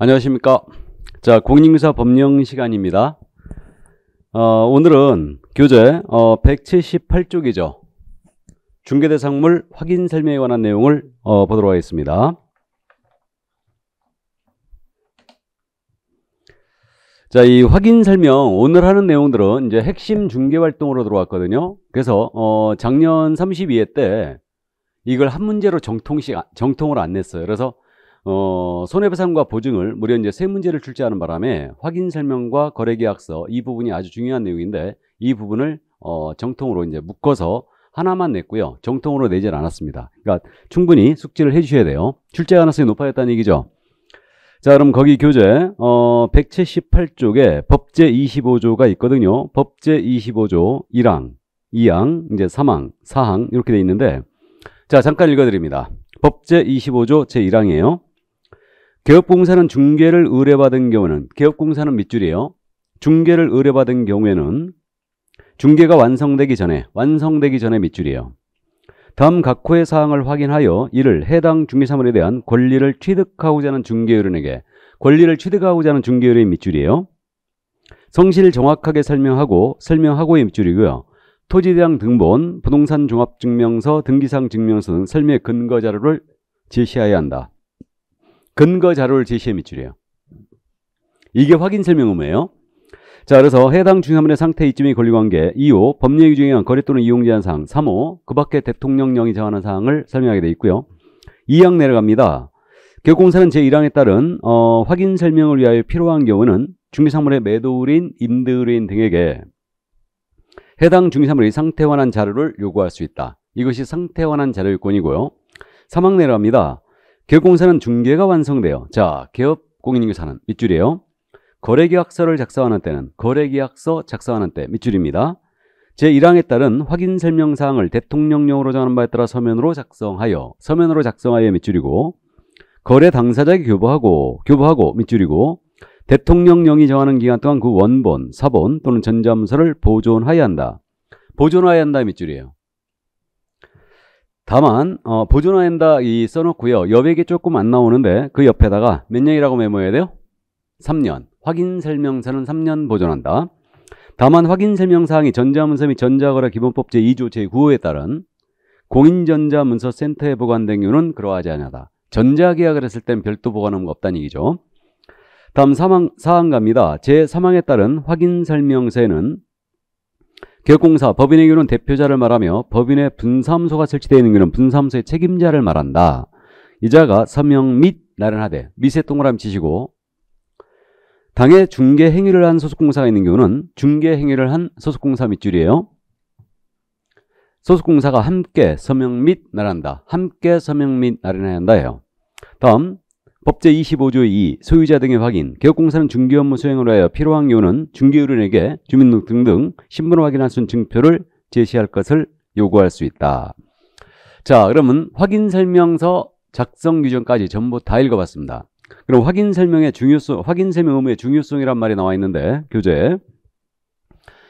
안녕하십니까. 자, 공인인사 법령 시간입니다. 어, 오늘은 교재 어, 178쪽이죠. 중개대상물 확인 설명에 관한 내용을 어, 보도록 하겠습니다. 자, 이 확인 설명 오늘 하는 내용들은 이제 핵심 중개 활동으로 들어왔거든요. 그래서 어, 작년 32회 때 이걸 한 문제로 정통식 정통을 안 냈어요. 그래서 어, 손해배상과 보증을 무려 이제 세 문제를 출제하는 바람에 확인 설명과 거래 계약서 이 부분이 아주 중요한 내용인데 이 부분을 어, 정통으로 이제 묶어서 하나만 냈고요. 정통으로 내질 않았습니다. 그러니까 충분히 숙지를 해 주셔야 돼요. 출제 가능성이 높아졌다는 얘기죠. 자 그럼 거기 교재 어, 178쪽에 법제 25조가 있거든요. 법제 25조 1항, 2항, 이제 3항, 4항 이렇게 돼 있는데 자 잠깐 읽어드립니다. 법제 25조 제1항이에요. 개업공사는 중개를 의뢰받은 경우는 개업공사는 밑줄이에요. 중개를 의뢰받은 경우에는 중개가 완성되기 전에 완성되기 전에 밑줄이에요. 다음 각 호의 사항을 확인하여 이를 해당 중개사물에 대한 권리를 취득하고자 하는 중개의인에게 권리를 취득하고자 하는 중개의뢰인 밑줄이에요. 성실 정확하게 설명하고 설명하고의 밑줄이고요. 토지대항 등본, 부동산종합증명서, 등기상증명서 등 설명의 근거자료를 제시해야 한다. 근거 자료를 제시해 밑줄이에요. 이게 확인 설명 의무예요. 자, 그래서 해당 중요한의 상태 이쯤의 권리관계 2호 법리에 규정한 거래 또는 이용 제한 사항 3호 그 밖에 대통령령이 정하는 사항을 설명하게 돼 있고요. 2항 내려갑니다. 교공사는 제1항에 따른 어, 확인 설명을 위하여 필요한 경우는 중개상물의 매도인, 임대인 등에게 해당 중개상물의 상태 완한 자료를 요구할 수 있다. 이것이 상태 완한 자료 요건이고요. 3항 내려갑니다. 개업공사는 중개가 완성되어 자, 개업공인인계사는 밑줄이에요. 거래계약서를 작성하는 때는 거래계약서 작성하는 때 밑줄입니다. 제1항에 따른 확인 설명사항을 대통령령으로 정하는 바에 따라 서면으로 작성하여 서면으로 작성하여 밑줄이고 거래 당사자에게 교부하고 교부하고 밑줄이고 대통령령이 정하는 기간 동안 그 원본, 사본 또는 전자문서를 보존하여야 한다. 보존하여야 한다 밑줄이에요. 다만 어, 보존한다 이 써놓고요. 여백이 조금 안 나오는데 그 옆에다가 몇 년이라고 메모해야 돼요? 3년. 확인 설명서는 3년 보존한다. 다만 확인 설명사항이 전자문서 및 전자거래 기본법 제2조 제9호에 따른 공인전자문서센터에 보관된 이유는 그러하지 않하다. 전자계약을 했을 땐 별도 보관하거 없다는 얘기죠. 다음 사항, 사항 갑니다. 제3항에 따른 확인 설명서에는 개업공사 법인의 경우는 대표자를 말하며 법인의 분사무소가 설치되어 있는 경우는 분사무소의 책임자를 말한다. 이자가 서명 및 나른하되 미세 동그라미 치시고 당에 중개 행위를 한 소속공사가 있는 경우는 중개 행위를 한 소속공사 밑줄이에요. 소속공사가 함께 서명 및 나란다. 함께 서명 및 나란해야 한다 해요. 다음 법제 25조 2 소유자 등의 확인 개업공사는 중개 업무 수행을 위 하여 필요한 경우는 중개의뢰인에게 주민등록 등 신분을 확인할 수 있는 증표를 제시할 것을 요구할 수 있다. 자 그러면 확인설명서 작성 규정까지 전부 다 읽어봤습니다. 그럼 확인 설명의 중요성, 확인 설명 의무의 중요성이란 말이 나와 있는데 교재에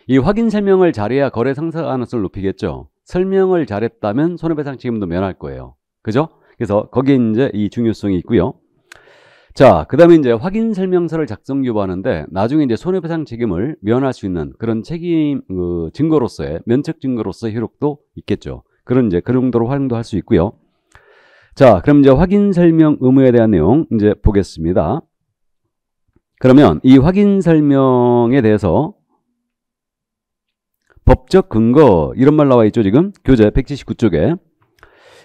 이 확인 설명을 잘해야 거래 상사 가능성을 높이겠죠. 설명을 잘했다면 손해배상 책임도 면할 거예요. 그죠? 그래서 거기에 이제 이 중요성이 있고요. 자, 그 다음에 이제 확인 설명서를 작성 요구하는데 나중에 이제 손해배상 책임을 면할 수 있는 그런 책임 그 증거로서의 면책 증거로서의 효력도 있겠죠. 그런 이제 그 정도로 활용도 할 수 있고요. 자, 그럼 이제 확인 설명 의무에 대한 내용 이제 보겠습니다. 그러면 이 확인 설명에 대해서 법적 근거 이런 말 나와 있죠 지금 교재 179쪽에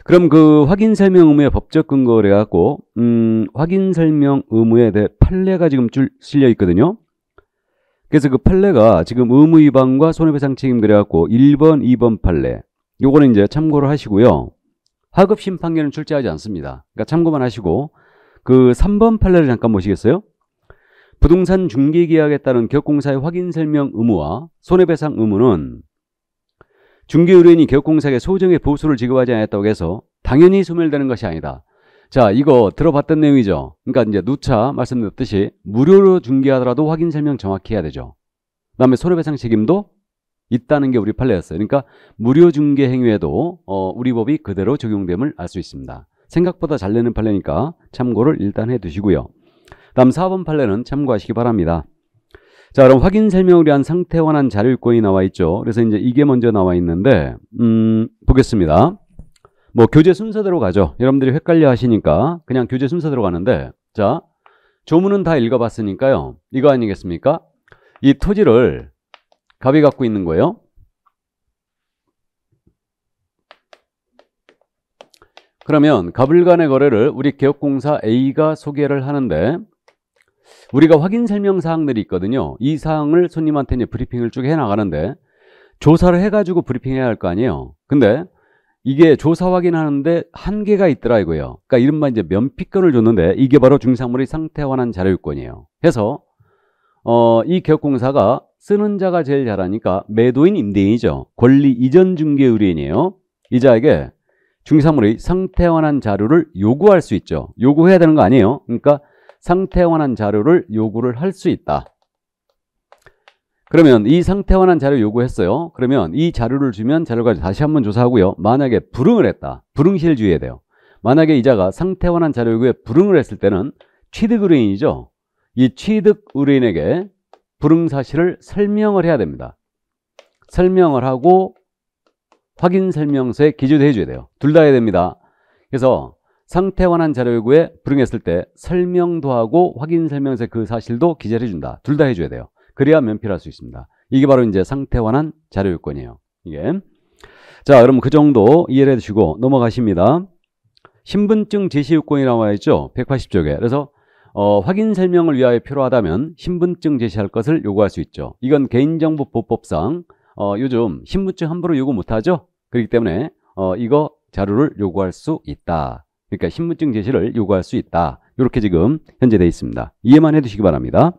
그럼 그 확인 설명 의무의 법적 근거를 해갖고 음, 확인 설명 의무에 대해 판례가 지금 줄, 실려 있거든요. 그래서 그 판례가 지금 의무 위반과 손해배상 책임 그래갖고 1번, 2번 판례 요거는 이제 참고를 하시고요. 하급 심판결은 출제하지 않습니다. 그러니까 참고만 하시고 그 3번 판례를 잠깐 보시겠어요? 부동산 중개계약에 따른 격공사의 확인 설명 의무와 손해배상 의무는 중개의뢰인이 개업공사에게 소정의 보수를 지급하지 않았다고 해서 당연히 소멸되는 것이 아니다. 자, 이거 들어봤던 내용이죠. 그러니까 이제 누차 말씀드렸듯이 무료로 중개하더라도 확인 설명 정확히 해야 되죠. 그다음에 손해배상 책임도 있다는 게 우리 판례였어요. 그러니까 무료 중개 행위에도 어, 우리 법이 그대로 적용됨을 알 수 있습니다. 생각보다 잘 내는 판례니까 참고를 일단 해두시고요. 다음 4번 판례는 참고하시기 바랍니다. 자, 그럼 확인 설명을 위한 상태 원한 자료요건이 나와 있죠. 그래서 이제 이게 먼저 나와 있는데 음, 보겠습니다. 뭐 교재 순서대로 가죠. 여러분들이 헷갈려 하시니까 그냥 교재 순서대로 가는데 자, 조문은 다 읽어봤으니까요. 이거 아니겠습니까? 이 토지를 갑이 갖고 있는 거예요. 그러면 갑을 간의 거래를 우리 개업공사 A가 소개를 하는데 우리가 확인 설명 사항들이 있거든요. 이 사항을 손님한테 이제 브리핑을 쭉 해나가는데 조사를 해가지고 브리핑해야 할 거 아니에요. 근데 이게 조사 확인하는데 한계가 있더라 이거예요. 그러니까 이른바 이제 면피권을 줬는데 이게 바로 중상물의 상태 완한 자료유권이에요. 해서 어, 이 개업공사가 쓰는 자가 제일 잘하니까 매도인 임대인이죠. 권리 이전 중개 의뢰인이에요. 이자에게 중상물의 상태 완한 자료를 요구할 수 있죠. 요구해야 되는 거 아니에요. 그러니까 상태 완한 자료를 요구를 할 수 있다. 그러면 이 상태 완한 자료 요구했어요. 그러면 이 자료를 주면 자료까지 다시 한번 조사하고요. 만약에 불응을 했다. 불응실 주의해야 돼요. 만약에 이자가 상태 완한 자료 요구에 불응을 했을 때는 취득 의뢰인이죠. 이 취득 의뢰인에게 불응 사실을 설명을 해야 됩니다. 설명을 하고 확인 설명서에 기재 해줘야 돼요. 둘 다 해야 됩니다. 그래서 상태 완한 자료 요구에 불응했을 때 설명도 하고 확인 설명서그 사실도 기재를 해준다. 둘 다 해줘야 돼요. 그래야 면피할수 있습니다. 이게 바로 이제 상태 완한 자료 요건이에요. 이게. 자, 여러분 그 정도 이해를 해주시고 넘어가십니다. 신분증 제시 요건이라고 나와 죠 180쪽에. 그래서 어, 확인 설명을 위하여 필요하다면 신분증 제시할 것을 요구할 수 있죠. 이건 개인정보보법상 어, 요즘 신분증 함부로 요구 못하죠. 그렇기 때문에 어, 이거 자료를 요구할 수 있다. 그러니까 신분증 제시를 요구할 수 있다. 이렇게 지금 현재 돼 있습니다. 이해만 해두시기 바랍니다.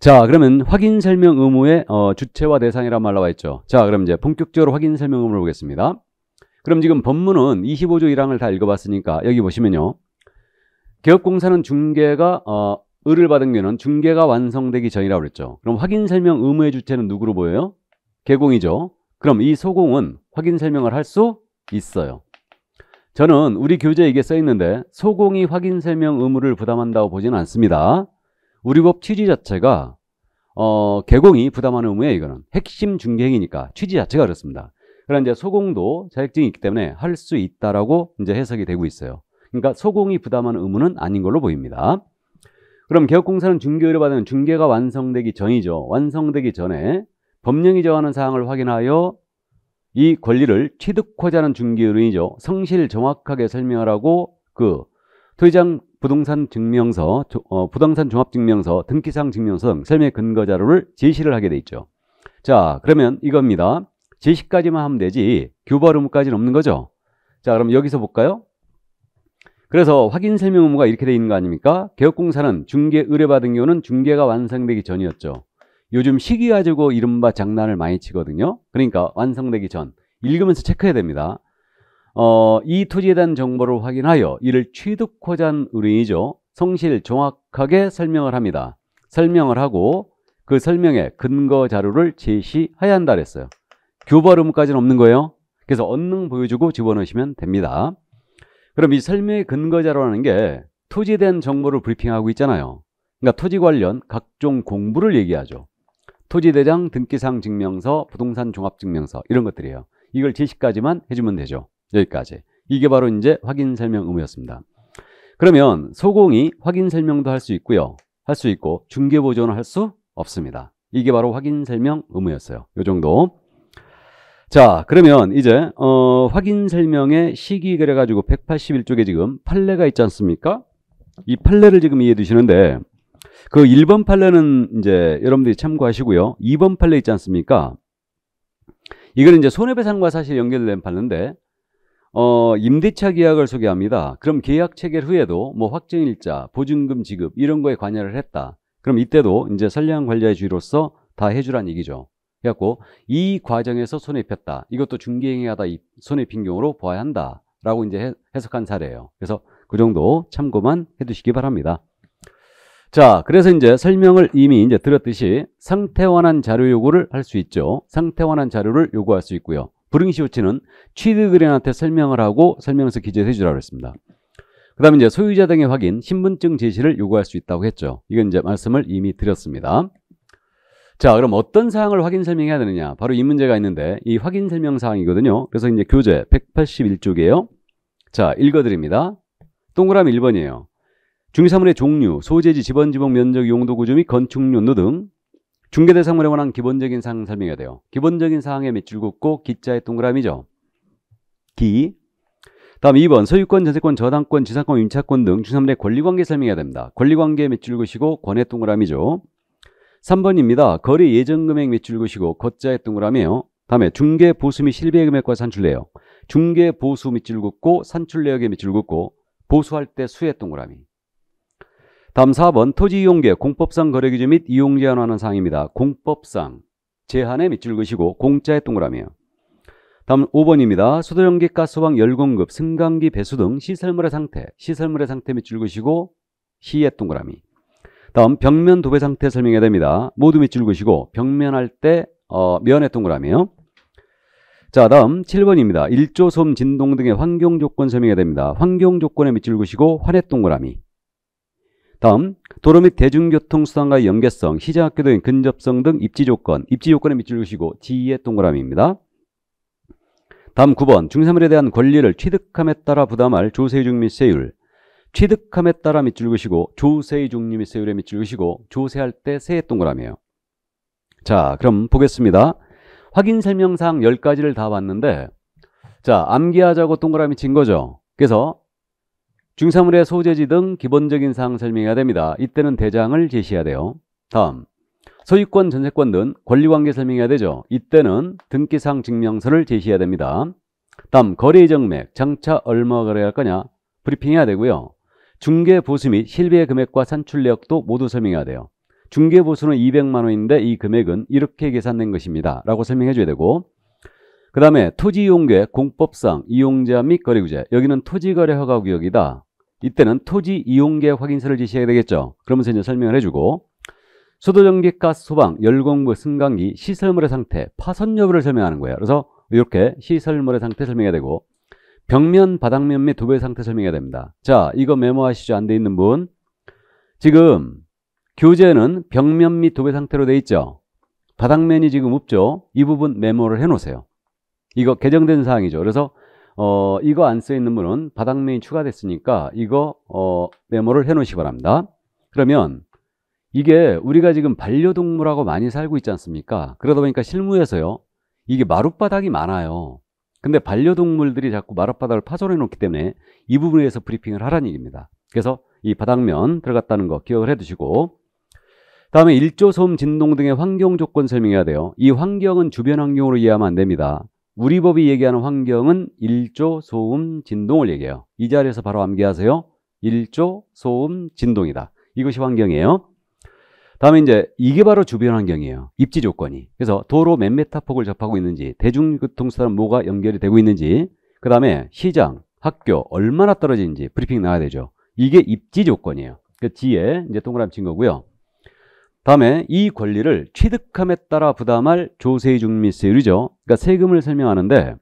자, 그러면 확인 설명 의무의 어, 주체와 대상이란 말로와 있죠. 자, 그럼 이제 본격적으로 확인 설명 의무를 보겠습니다. 그럼 지금 법문은 25조 1항을 다 읽어봤으니까 여기 보시면요. 개업공사는 중개가 어, 을을 받은 경우는 중개가 완성되기 전이라고 그랬죠. 그럼 확인 설명 의무의 주체는 누구로 보여요? 개공이죠. 그럼 이 소공은 확인 설명을 할 수 있어요. 저는 우리 교재에 이게 써 있는데 소공이 확인 설명 의무를 부담한다고 보지는 않습니다. 우리 법 취지 자체가 어, 개공이 부담하는 의무에 이거는 핵심 중개행위니까 취지 자체가 그렇습니다. 그러나 이제 소공도 자격증이 있기 때문에 할 수 있다라고 이제 해석이 되고 있어요. 그러니까 소공이 부담하는 의무는 아닌 걸로 보입니다. 그럼 개업공사는 중개의뢰 받으면 중개가 완성되기 전이죠. 완성되기 전에 법령이 정하는 사항을 확인하여 이 권리를 취득하자는 중개의뢰이죠. 성실 정확하게 설명하라고 그 토의장 부동산 증명서, 어, 부동산 종합증명서, 등기상 증명서 등 설명 근거 자료를 제시를 하게 돼 있죠. 자, 그러면 이겁니다. 제시까지만 하면 되지 교발 의무까지는 없는 거죠. 자, 그럼 여기서 볼까요? 그래서 확인 설명 의무가 이렇게 돼 있는 거 아닙니까? 개업공사는 중개 의뢰받은 경우는 중개가 완성되기 전이었죠. 요즘 시기 가지고 이른바 장난을 많이 치거든요. 그러니까 완성되기 전 읽으면서 체크해야 됩니다. 어, 이 토지에 대한 정보를 확인하여 이를 취득하고 의뢰인이죠. 성실 정확하게 설명을 합니다. 설명을 하고 그 설명에 근거 자료를 제시해야 한다 그랬어요. 교벌 의무까지는 없는 거예요. 그래서 언능 보여주고 집어넣으시면 됩니다. 그럼 이 설명의 근거 자료라는 게 토지에 대한 정보를 브리핑하고 있잖아요. 그러니까 토지 관련 각종 공부를 얘기하죠. 토지대장 등기상 증명서, 부동산 종합증명서 이런 것들이에요. 이걸 제시까지만 해주면 되죠. 여기까지. 이게 바로 이제 확인 설명 의무였습니다. 그러면 소공이 확인 설명도 할 수 있고요. 할 수 있고 중개 보조을할 수 없습니다. 이게 바로 확인 설명 의무였어요. 요 정도. 자 그러면 이제 어, 확인 설명의 시기 그래가지고 181쪽에 지금 판례가 있지 않습니까? 이 판례를 지금 이해해 두시는데 그 1번 판례는 이제 여러분들이 참고하시고요. 2번 판례 있지 않습니까? 이거는 이제 손해배상과 사실 연결된 판례인데 어, 임대차 계약을 소개합니다. 그럼 계약 체결 후에도 뭐 확정일자, 보증금 지급 이런 거에 관여를 했다. 그럼 이때도 이제 선량 관리의 자 주의로서 다 해주란 얘기죠. 그래갖고 이 과정에서 손해 입혔다. 이것도 중개행위하다 손해 입힌 경우로 보아야 한다. 라고 이제 해석한 사례예요. 그래서 그 정도 참고만 해두시기 바랍니다. 자, 그래서 이제 설명을 이미 이제 드렸듯이 상태 완한 자료 요구를 할 수 있죠. 상태 완한 자료를 요구할 수 있고요. 불응시효치는 취득의뢰인한테 설명을 하고 설명서 기재해 주라고 했습니다. 그 다음에 이제 소유자 등의 확인, 신분증 제시를 요구할 수 있다고 했죠. 이건 이제 말씀을 이미 드렸습니다. 자, 그럼 어떤 사항을 확인 설명해야 되느냐? 바로 이 문제가 있는데 이 확인 설명 사항이거든요. 그래서 이제 교재 181쪽이에요. 자, 읽어드립니다. 동그라미 1번이에요. 중개사물의 종류, 소재지, 지번, 지목, 면적, 용도, 구조 및 건축료도 등 중개대상물에 관한 기본적인 사항 설명해야 돼요. 기본적인 사항에 밑줄 긋고 기자의 동그라미죠. 기. 다음 2번 소유권, 전세권, 저당권, 지상권, 임차권 등 중3의 권리관계 설명해야 됩니다. 권리관계에 밑줄 그이고 권의 동그라미죠. 3번입니다. 거래 예정 금액 밑줄 그이고 거자의 동그라미에요. 다음에 중개 보수 및실비 금액과 산출 내역. 중개 보수 밑줄 긋고 산출 내역에 밑줄 긋고 보수할 때 수의 동그라미. 다음 4번 토지 이용계 공법상 거래기준 및 이용 제한하는 사항입니다. 공법상 제한에 밑줄 그시고 공짜의 동그라미요. 다음 5번입니다. 수도전기 가스방 열공급 승강기 배수 등 시설물의 상태 시설물의 상태 밑줄 그시고 시의 동그라미 다음 벽면 도배 상태 설명해야 됩니다. 모두 밑줄 그시고 벽면할 때 어, 면의 동그라미요. 자 다음 7번입니다. 1조 소음 진동 등의 환경 조건 설명해야 됩니다. 환경 조건에 밑줄 그시고 환의 동그라미 다음 도로 및 대중교통수단과 연계성, 시장학교도인 근접성 등 입지조건, 입지조건에 밑줄 그시고 G의 동그라미입니다. 다음 9번 중산물에 대한 권리를 취득함에 따라 부담할 조세 중및 세율 취득함에 따라 밑줄 그시고 조세의 종류 및 세율에 밑줄 그시고 조세할 때 세의 동그라미예요자 그럼 보겠습니다. 확인 설명사항 10가지를 다 봤는데 자 암기하자고 동그라미 친 거죠. 그래서 중사물의 소재지 등 기본적인 사항 설명해야 됩니다. 이때는 대장을 제시해야 돼요. 다음, 소유권, 전세권 등 권리관계 설명해야 되죠. 이때는 등기상 증명서를 제시해야 됩니다. 다음, 거래의 정맥, 장차 얼마 거래할 거냐 브리핑해야 되고요. 중개 보수 및 실비의 금액과 산출 내역도 모두 설명해야 돼요. 중개 보수는 200만 원인데 이 금액은 이렇게 계산된 것입니다. 라고 설명해 줘야 되고 그 다음에 토지이용계 공법상 이용자 및 거래구제 여기는 토지거래허가구역이다. 이때는 토지 이용계 확인서를 제시해야 되겠죠. 그러면서 이제 설명을 해주고 수도전기, 가스, 소방, 열공부, 승강기, 시설물의 상태, 파손 여부를 설명하는 거예요. 그래서 이렇게 시설물의 상태 설명해야 되고 벽면, 바닥면 및 도배 상태 설명해야 됩니다. 자, 이거 메모하시죠. 안 돼 있는 분. 지금 교재는 벽면 및 도배 상태로 돼 있죠. 바닥면이 지금 없죠. 이 부분 메모를 해놓으세요. 이거 개정된 사항이죠. 그래서 어, 이거 안써있는 분은 바닥면이 추가됐으니까 이거 어, 메모를 해 놓으시기 바랍니다. 그러면 이게 우리가 지금 반려동물하고 많이 살고 있지 않습니까? 그러다 보니까 실무에서요. 이게 마룻바닥이 많아요. 근데 반려동물들이 자꾸 마룻바닥을 파손해 놓기 때문에 이 부분에서 브리핑을 하라는 얘기입니다. 그래서 이 바닥면 들어갔다는 거 기억을 해 두시고 다음에 일조 소음, 진동 등의 환경 조건 설명해야 돼요. 이 환경은 주변 환경으로 이해하면 안 됩니다. 우리 법이 얘기하는 환경은 1조 소음 진동을 얘기해요. 이 자리에서 바로 암기하세요. 1조 소음 진동이다. 이것이 환경이에요. 다음에 이제 이게 바로 주변 환경이에요. 입지 조건이. 그래서 도로 몇 메타 폭을 접하고 있는지, 대중교통수단 뭐가 연결이 되고 있는지, 그 다음에 시장, 학교 얼마나 떨어지는지 브리핑 나와야 되죠. 이게 입지 조건이에요. 그 뒤에 이제 동그라미 친 거고요. 다음에 이 권리를 취득함에 따라 부담할 조세 중립세율이죠. 그러니까 세금을 설명하는데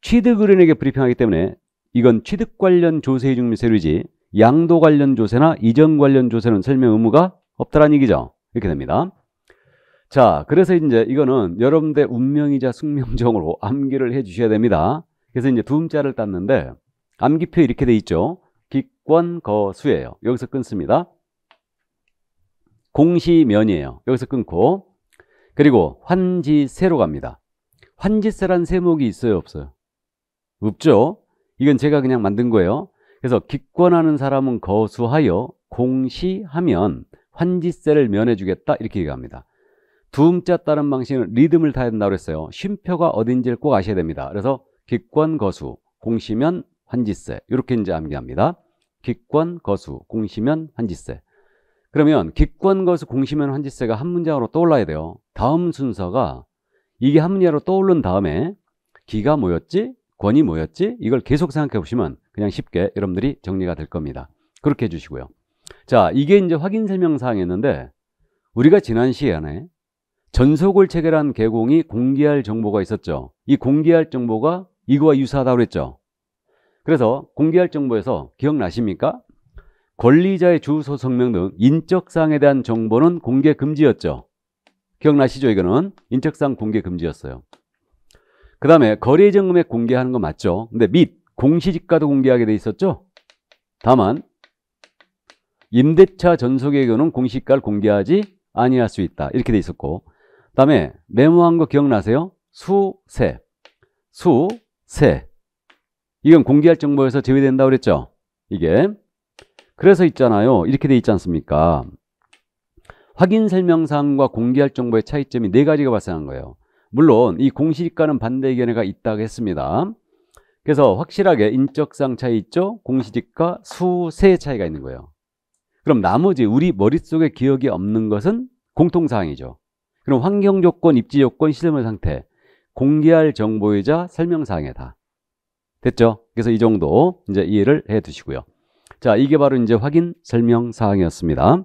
취득의뢰인에게 불리핑하기 때문에 이건 취득 관련 조세 중립세율이지 양도 관련 조세나 이전 관련 조세는 설명 의무가 없다라는 얘기죠. 이렇게 됩니다. 자, 그래서 이제 이거는 여러분들 운명이자 숙명정으로 암기를 해 주셔야 됩니다. 그래서 이제 두음자를 땄는데 암기표 이렇게 돼 있죠. 기권 거수예요. 여기서 끊습니다. 공시면이에요. 여기서 끊고 그리고 환지세로 갑니다. 환지세란 세목이 있어요, 없어요? 없죠. 이건 제가 그냥 만든 거예요. 그래서 기권하는 사람은 거수하여 공시하면 환지세를 면해주겠다 이렇게 얘기합니다. 두음자 따른 방식은 리듬을 타야 된다고 했어요. 쉼표가 어딘지를 꼭 아셔야 됩니다. 그래서 기권 거수 공시면 환지세 이렇게 이제 암기합니다. 기권 거수 공시면 환지세 그러면 기권거수 공시면 환지세가 한 문장으로 떠올라야 돼요. 다음 순서가 이게 한 문장으로 떠오른 다음에 기가 뭐였지? 권이 뭐였지? 이걸 계속 생각해 보시면 그냥 쉽게 여러분들이 정리가 될 겁니다. 그렇게 해주시고요. 자, 이게 이제 확인 설명 사항이었는데 우리가 지난 시간에 전속을 체결한 개공이 공개할 정보가 있었죠. 이 공개할 정보가 이거와 유사하다고 그랬죠. 그래서 공개할 정보에서 기억나십니까? 권리자의 주소 성명 등 인적사항에 대한 정보는 공개 금지였죠. 기억나시죠? 이거는 인적사항 공개 금지였어요. 그 다음에 거래정 금액 공개하는 거 맞죠? 근데 및 공시지가도 공개하게 돼 있었죠? 다만 임대차 전속의 경우는 공시가를 공개하지 아니할 수 있다 이렇게 돼 있었고 그 다음에 메모한 거 기억나세요? 수세 수세 이건 공개할 정보에서 제외된다고 그랬죠? 이게 그래서 있잖아요. 이렇게 돼 있지 않습니까? 확인 설명사항과 공개할 정보의 차이점이 네 가지가 발생한 거예요. 물론 이 공시지가는 반대 의견회가 있다고 했습니다. 그래서 확실하게 인적상 차이 있죠? 공시지가 수세 차이가 있는 거예요. 그럼 나머지 우리 머릿속에 기억이 없는 것은 공통사항이죠. 그럼 환경조건, 입지조건, 실험의 상태 공개할 정보이자 설명사항에 다 됐죠? 그래서 이 정도 이제 이해를 해 두시고요. 자, 이게 바로 이제 확인 설명 사항이었습니다.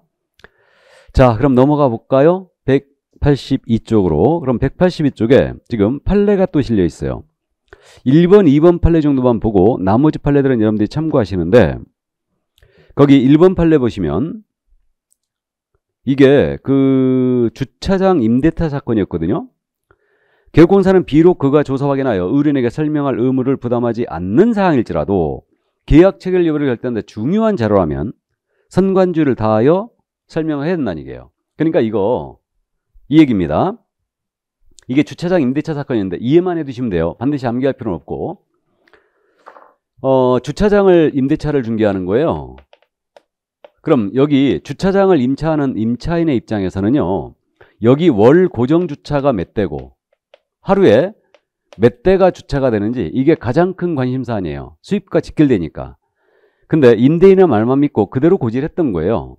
자, 그럼 넘어가 볼까요? 182쪽으로. 그럼 182쪽에 지금 판례가 또 실려 있어요. 1번, 2번 판례 정도만 보고 나머지 판례들은 여러분들이 참고하시는데 거기 1번 판례 보시면 이게 그 주차장 임대차 사건이었거든요. 개공사는 비록 그가 조사 확인하여 의뢰인에게 설명할 의무를 부담하지 않는 사항일지라도 계약 체결 여부를 결정하는데 중요한 자료라면 선관주를 다하여 설명을 해야 된다는 얘기예요. 그러니까 이거 이 얘기입니다. 이게 주차장 임대차 사건인데 이해만 해두시면 돼요. 반드시 암기할 필요는 없고 어, 주차장을 임대차를 중개하는 거예요. 그럼 여기 주차장을 임차하는 임차인의 입장에서는요. 여기 월 고정 주차가 몇 대고 하루에 몇 대가 주차가 되는지 이게 가장 큰 관심사 아니에요. 수입과 직결되니까. 근데 임대인의 말만 믿고 그대로 고지했던 를 거예요.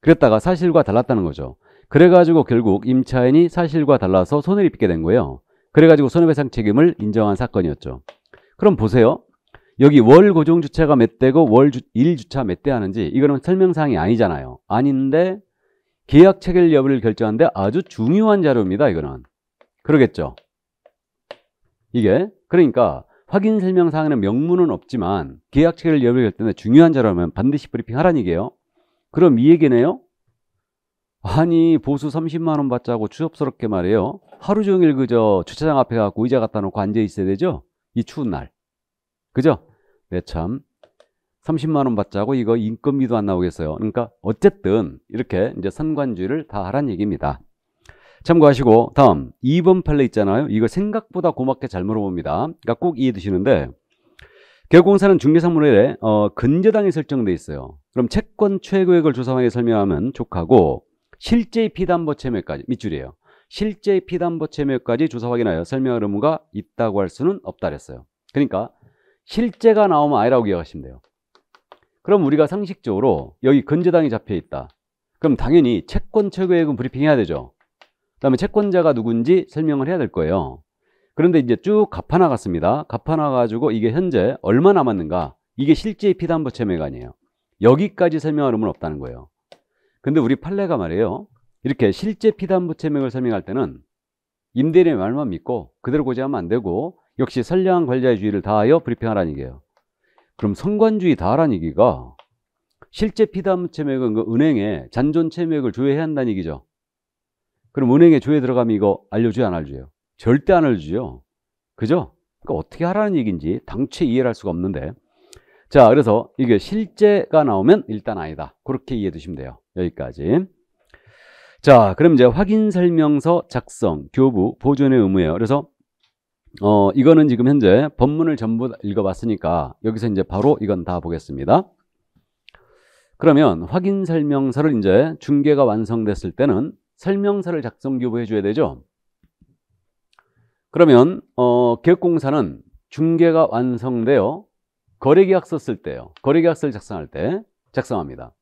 그랬다가 사실과 달랐다는 거죠. 그래가지고 결국 임차인이 사실과 달라서 손해를 입게 된 거예요. 그래가지고 손해배상 책임을 인정한 사건이었죠. 그럼 보세요. 여기 월 고정 주차가 몇 대고 월 일 주차 몇 대 하는지 이거는 설명사항이 아니잖아요. 아닌데 계약 체결 여부를 결정하는데 아주 중요한 자료입니다. 이거는. 그러겠죠. 이게 그러니까 확인 설명사항에는 명문은 없지만 계약 체결를열어할 때는 중요한 자료면 라 반드시 브리핑하라는 얘기예요. 그럼 이 얘기네요. 아니 보수 30만 원 받자고 추접스럽게 말해요 하루 종일 그저 주차장 앞에 가고 의자 갖다 놓고 앉아 있어야 되죠. 이 추운 날. 그죠? 네 참. 30만 원 받자고 이거 인건비도 안 나오겠어요. 그러니까 어쨌든 이렇게 이제 선관주의를 다 하란 얘기입니다. 참고하시고 다음 2번 판례 있잖아요. 이걸 생각보다 고맙게 잘 물어봅니다. 그러니까 꼭 이해해 두시는데 개업공사는 중개사물에 어, 근저당이 설정돼 있어요. 그럼 채권 최고액을 조사하게 설명하면 족하고 실제 피담보 채무까지 밑줄이에요. 실제 피담보 채무까지 조사 확인하여 설명할 의무가 있다고 할 수는 없다 그랬어요. 그러니까 실제가 나오면 아니라고 기억하시면 돼요. 그럼 우리가 상식적으로 여기 근저당이 잡혀 있다. 그럼 당연히 채권 최고액은 브리핑해야 되죠. 다음에 채권자가 누군지 설명을 해야 될 거예요. 그런데 이제 쭉 갚아나갔습니다. 갚아나가지고 이게 현재 얼마 남았는가? 이게 실제 피담보채 매간이에요. 여기까지 설명하는 건 없다는 거예요. 근데 우리 판례가 말이에요. 이렇게 실제 피담보채맥을 설명할 때는 임대인의 말만 믿고 그대로 고지하면 안 되고 역시 선량한 관리자의 주의를 다하여 브리핑하라는 얘기예요. 그럼 선관주의 다하라는 얘기가 실제 피담보채매은 그 은행에 잔존채맥을 조회해야 한다는 얘기죠. 그럼 은행에 조회 들어가면 이거 알려줘요, 안 알려줘요? 절대 안 알려주죠. 그죠? 그러니까 어떻게 하라는 얘기인지 당최 이해를 할 수가 없는데. 자, 그래서 이게 실제가 나오면 일단 아니다. 그렇게 이해해 두시면 돼요. 여기까지. 자, 그럼 이제 확인 설명서 작성, 교부, 보존의 의무예요. 그래서 어, 이거는 지금 현재 법문을 전부 읽어봤으니까 여기서 이제 바로 이건 다 보겠습니다. 그러면 확인 설명서를 이제 중개가 완성됐을 때는 설명서를 작성 교부해 줘야 되죠. 그러면 어, 계획공사는 중개가 완성되어 거래계약 서쓸 때요. 거래계약서를 작성할 때 작성합니다.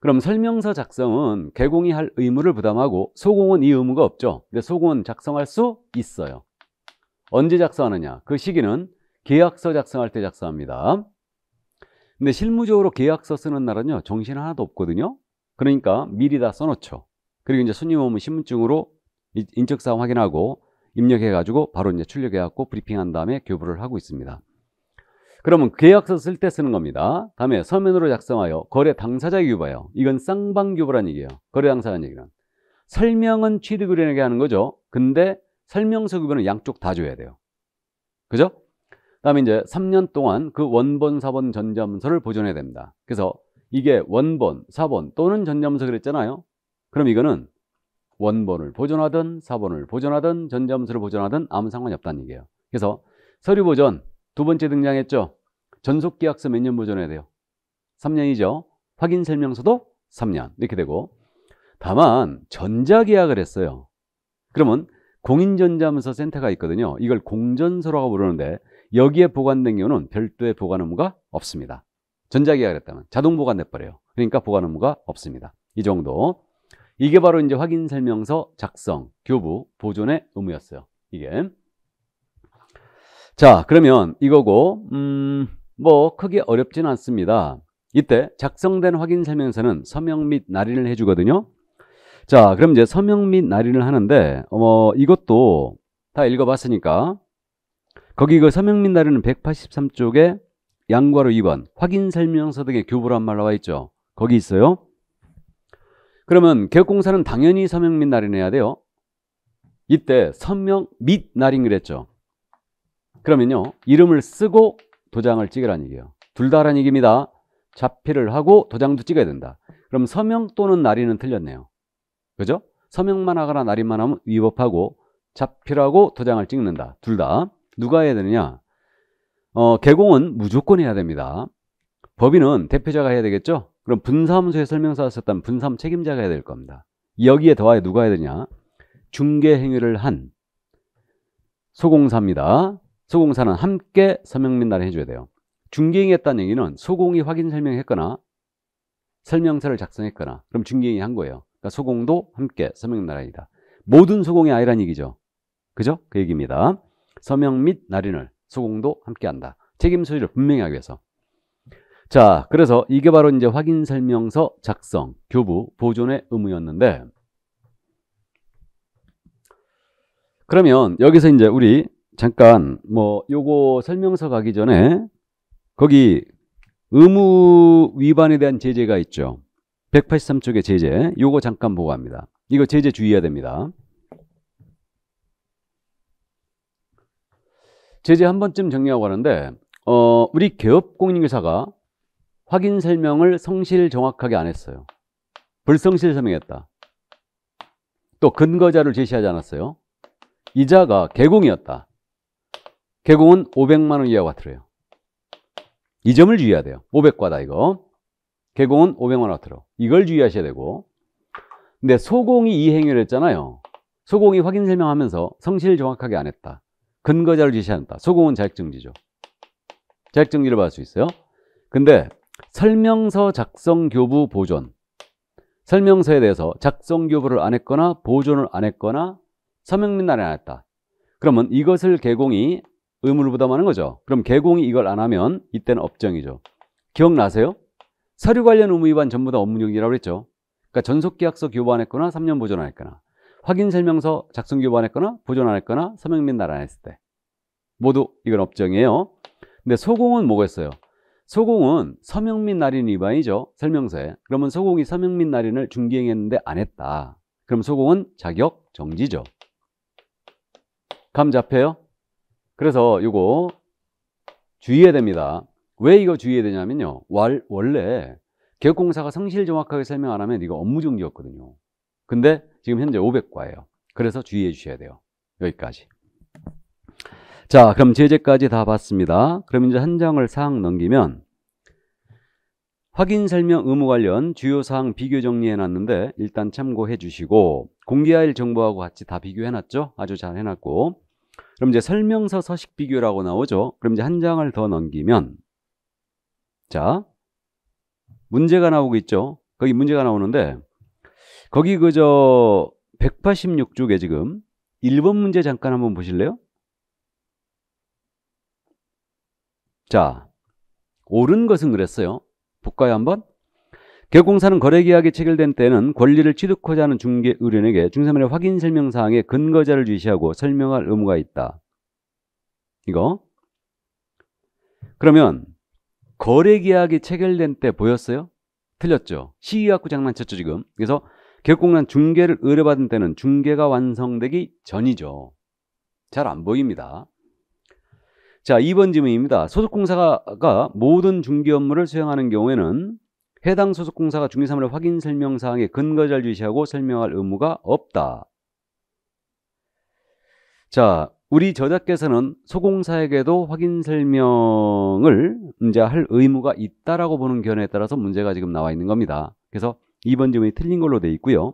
그럼 설명서 작성은 개공이 할 의무를 부담하고 소공은 이 의무가 없죠. 근데 소공은 작성할 수 있어요. 언제 작성하느냐? 그 시기는 계약서 작성할 때 작성합니다. 근데 실무적으로 계약서 쓰는 날은요 정신 하나도 없거든요 그러니까 미리 다 써놓죠 그리고 이제 손님 오면 신분증으로 인적사항 확인하고 입력해가지고 바로 이제 출력해갖고 브리핑한 다음에 교부를 하고 있습니다. 그러면 계약서 쓸 때 쓰는 겁니다. 다음에 서면으로 작성하여 거래 당사자 교부하여 이건 쌍방 교부란 얘기예요. 거래 당사자는 얘기는 설명은 취득을뢰인에게 하는 거죠. 근데 설명서 교부는 양쪽 다 줘야 돼요. 그죠? 다음에 이제 3년 동안 그 원본, 사본, 전자문서를 보존해야 됩니다. 그래서 이게 원본, 사본 또는 전자문서 그랬잖아요. 그럼 이거는 원본을 보존하든 사본을 보존하든 전자문서를 보존하든 아무 상관이 없다는 얘기예요 그래서 서류 보존 두 번째 등장했죠 전속계약서 몇 년 보존해야 돼요? 3년이죠 확인 설명서도 3년 이렇게 되고 다만 전자계약을 했어요 그러면 공인전자문서 센터가 있거든요 이걸 공전서라고 부르는데 여기에 보관된 경우는 별도의 보관 의무가 없습니다 전자계약을 했다면 자동 보관돼 버려요 그러니까 보관 의무가 없습니다 이 정도 이게 바로 이제 확인 설명서 작성, 교부, 보존의 의무였어요. 이게. 자, 그러면 이거고, 음, 뭐, 크게 어렵진 않습니다. 이때 작성된 확인 설명서는 서명 및 날인을 해주거든요. 자, 그럼 이제 서명 및 날인을 하는데, 어, 이것도 다 읽어봤으니까, 거기 그 서명 및 날인은 183쪽에 양과로 2번, 확인 설명서 등의 교부란 말 나와 있죠. 거기 있어요. 그러면 개혁공사는 당연히 서명 및 날인해야 돼요. 이때 서명 및 날인 그랬죠. 그러면요. 이름을 쓰고 도장을 찍으라는 얘기예요. 둘 다란 얘기입니다. 자필을 하고 도장도 찍어야 된다. 그럼 서명 또는 날인은 틀렸네요. 그죠? 서명만 하거나 날인만 하면 위법하고 자필하고 도장을 찍는다. 둘 다. 누가 해야 되느냐? 어, 개공은 무조건 해야 됩니다. 법인은 대표자가 해야 되겠죠? 그럼 분사무소에 설명서 썼다면 분사무 책임자가 해야 될 겁니다. 여기에 더하여 누가 해야 되냐? 중개 행위를 한 소공사입니다. 소공사는 함께 서명 민단을 해줘야 돼요. 중개행위했다는 얘기는 소공이 확인 설명했거나 설명서를 작성했거나 그럼 중개행위한 거예요. 그러니까 소공도 함께 서명 나란이다. 모든 소공이 아니란 얘기죠. 그죠? 그 얘기입니다. 서명 및 날인을 소공도 함께 한다. 책임 소유를 분명히 하기 위해서. 자, 그래서 이게 바로 이제 확인 설명서 작성, 교부, 보존의 의무였는데 그러면 여기서 이제 우리 잠깐 뭐 요거 설명서 가기 전에 거기 의무 위반에 대한 제재가 있죠. 183쪽의 제재. 요거 잠깐 보고 합니다. 이거 제재 주의해야 됩니다. 제재 한 번쯤 정리하고 가는데 어, 우리 개업공인회사가 확인 설명을 성실 정확하게 안 했어요. 불성실 설명했다. 또 근거자를 제시하지 않았어요. 이자가 개공이었다. 개공은 500만 원 이하 과태료예요. 이 점을 주의해야 돼요. 500과다 이거. 개공은 500만 원과트로 이걸 주의하셔야 되고. 근데 소공이 이 행위를 했잖아요. 소공이 확인 설명하면서 성실 정확하게 안 했다. 근거자를 제시한다. 소공은 자격증지죠. 자격증지를 받을 수 있어요. 근데 설명서 작성 교부 보존 설명서에 대해서 작성 교부를 안 했거나 보존을 안 했거나 서명 민단을 안 했다 그러면 이것을 개공이 의무를 부담하는 거죠 그럼 개공이 이걸 안 하면 이때는 업정이죠 기억나세요? 서류 관련 의무 위반 전부 다 업무용이라고 그랬죠 그러니까 전속계약서 교부 안 했거나 3년 보존 안 했거나 확인 설명서 작성 교부 안 했거나 보존 안 했거나 서명 민단 안 했을 때 모두 이건 업정이에요 근데 소공은 뭐가 있어요? 소공은 서명민 날인 위반이죠. 설명서에. 그러면 소공이 서명민 날인을 중기행했는데 안 했다. 그럼 소공은 자격 정지죠. 감 잡혀요? 그래서 이거 주의해야 됩니다. 왜 이거 주의해야 되냐면요. 월, 원래 개업공사가 성실 정확하게 설명 안 하면 이거 업무 중지였거든요. 근데 지금 현재 500과예요. 그래서 주의해 주셔야 돼요. 여기까지. 자, 그럼 제재까지 다 봤습니다. 그럼 이제 한 장을 상 넘기면 확인 설명 의무 관련 주요 사항 비교 정리해 놨는데 일단 참고해 주시고 공개할 정보하고 같이 다 비교해 놨죠? 아주 잘 해 놨고 그럼 이제 설명서 서식 비교라고 나오죠? 그럼 이제 한 장을 더 넘기면 자 문제가 나오고 있죠? 거기 문제가 나오는데 거기 그저 186쪽에 지금 1번 문제 잠깐 한번 보실래요? 자, 옳은 것은 그랬어요. 볼까요 한번? 개공사는 거래계약이 체결된 때는 권리를 취득하자 하는 중개 의뢰인에게 중개사면의 확인 설명사항에 근거자를 제시하고 설명할 의무가 있다. 이거. 그러면 거래계약이 체결된 때 보였어요? 틀렸죠. 시위 갖고 장난쳤죠 지금. 그래서 개공난 중개를 의뢰받은 때는 중개가 완성되기 전이죠. 잘 안 보입니다. 자, 2번 질문입니다. 소속공사가 모든 중개 업무를 수행하는 경우에는 해당 소속공사가 중개사물의 확인 설명 사항에 근거자를 제시하고 설명할 의무가 없다. 자, 우리 저자께서는 소공사에게도 확인 설명을 이제 할 의무가 있다라고 보는 견해에 따라서 문제가 지금 나와 있는 겁니다. 그래서 2번 질문이 틀린 걸로 돼 있고요.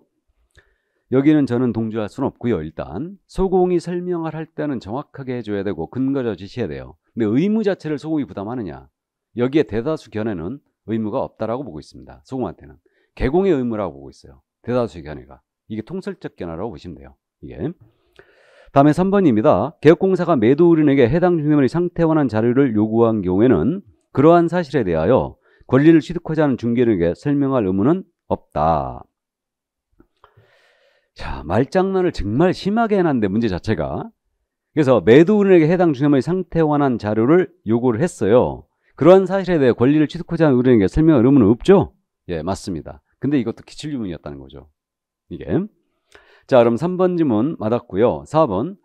여기는 저는 동조할 수는 없고요. 일단 소공이 설명을 할 때는 정확하게 해줘야 되고 근거적 지시해야 돼요. 근데 의무 자체를 소공이 부담하느냐? 여기에 대다수 견해는 의무가 없다라고 보고 있습니다. 소공한테는 개공의 의무라고 보고 있어요. 대다수의 견해가 이게 통설적 견해라고 보시면 돼요. 이게 다음에 3번입니다. 개혁공사가 매도인에게 해당 중개인의 상태 완한 자료를 요구한 경우에는 그러한 사실에 대하여 권리를 취득하지 않은 중개인에게 설명할 의무는 없다. 자, 말장난을 정말 심하게 해놨는데 문제 자체가. 그래서 매도인에게 해당 중개의 상태 완한 자료를 요구를 했어요. 그러한 사실에 대해 권리를 취득하지 않은 의뢰인에게 설명할 의무는 없죠? 예, 맞습니다. 근데 이것도 기출 유문이었다는 거죠. 이게. 자, 그럼 3번 지문 맞았고요. 4번.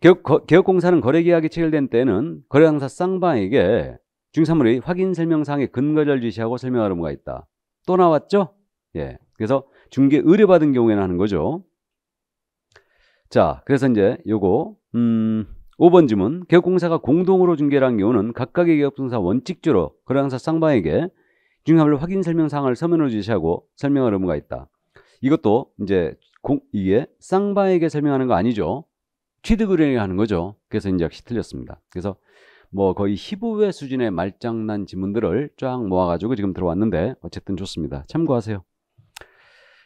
개업, 공사는 거래계약이 체결된 때는 거래당사 쌍방에게 중산물의 확인 설명상의 근거절 지시하고 설명할 의무가 있다. 또 나왔죠? 예. 그래서 중개 의뢰받은 경우에는 하는 거죠. 자, 그래서 이제 요거 음, 5번 지문 개업공사가 공동으로 중개를 한 경우는 각각의 개업공사 원칙적로 거래항사 쌍방에게 중요함을 확인 설명 사항을 서면으로 제시하고 설명할 의무가 있다. 이것도 이제 공, 이게 쌍방에게 설명하는 거 아니죠. 취득 의뢰를 하는 거죠. 그래서 이제 역시 틀렸습니다. 그래서 뭐 거의 15회 수준의 말장난 지문들을 쫙 모아가지고 지금 들어왔는데 어쨌든 좋습니다. 참고하세요.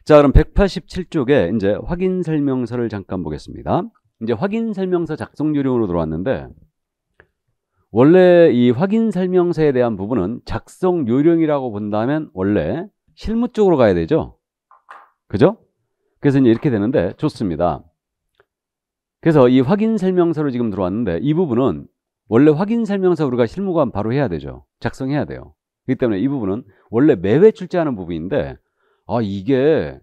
자, 그럼 187쪽에 이제 확인 설명서를 잠깐 보겠습니다. 이제 확인 설명서 작성 요령으로 들어왔는데 원래 이 확인 설명서에 대한 부분은 작성 요령이라고 본다면 원래 실무 쪽으로 가야 되죠. 그죠? 그래서 이제 이렇게 되는데 좋습니다. 그래서 이 확인 설명서로 지금 들어왔는데 이 부분은 원래 확인 설명서 우리가 실무관 바로 해야 되죠. 작성해야 돼요. 그렇기 때문에 이 부분은 원래 매회 출제하는 부분인데 아 이게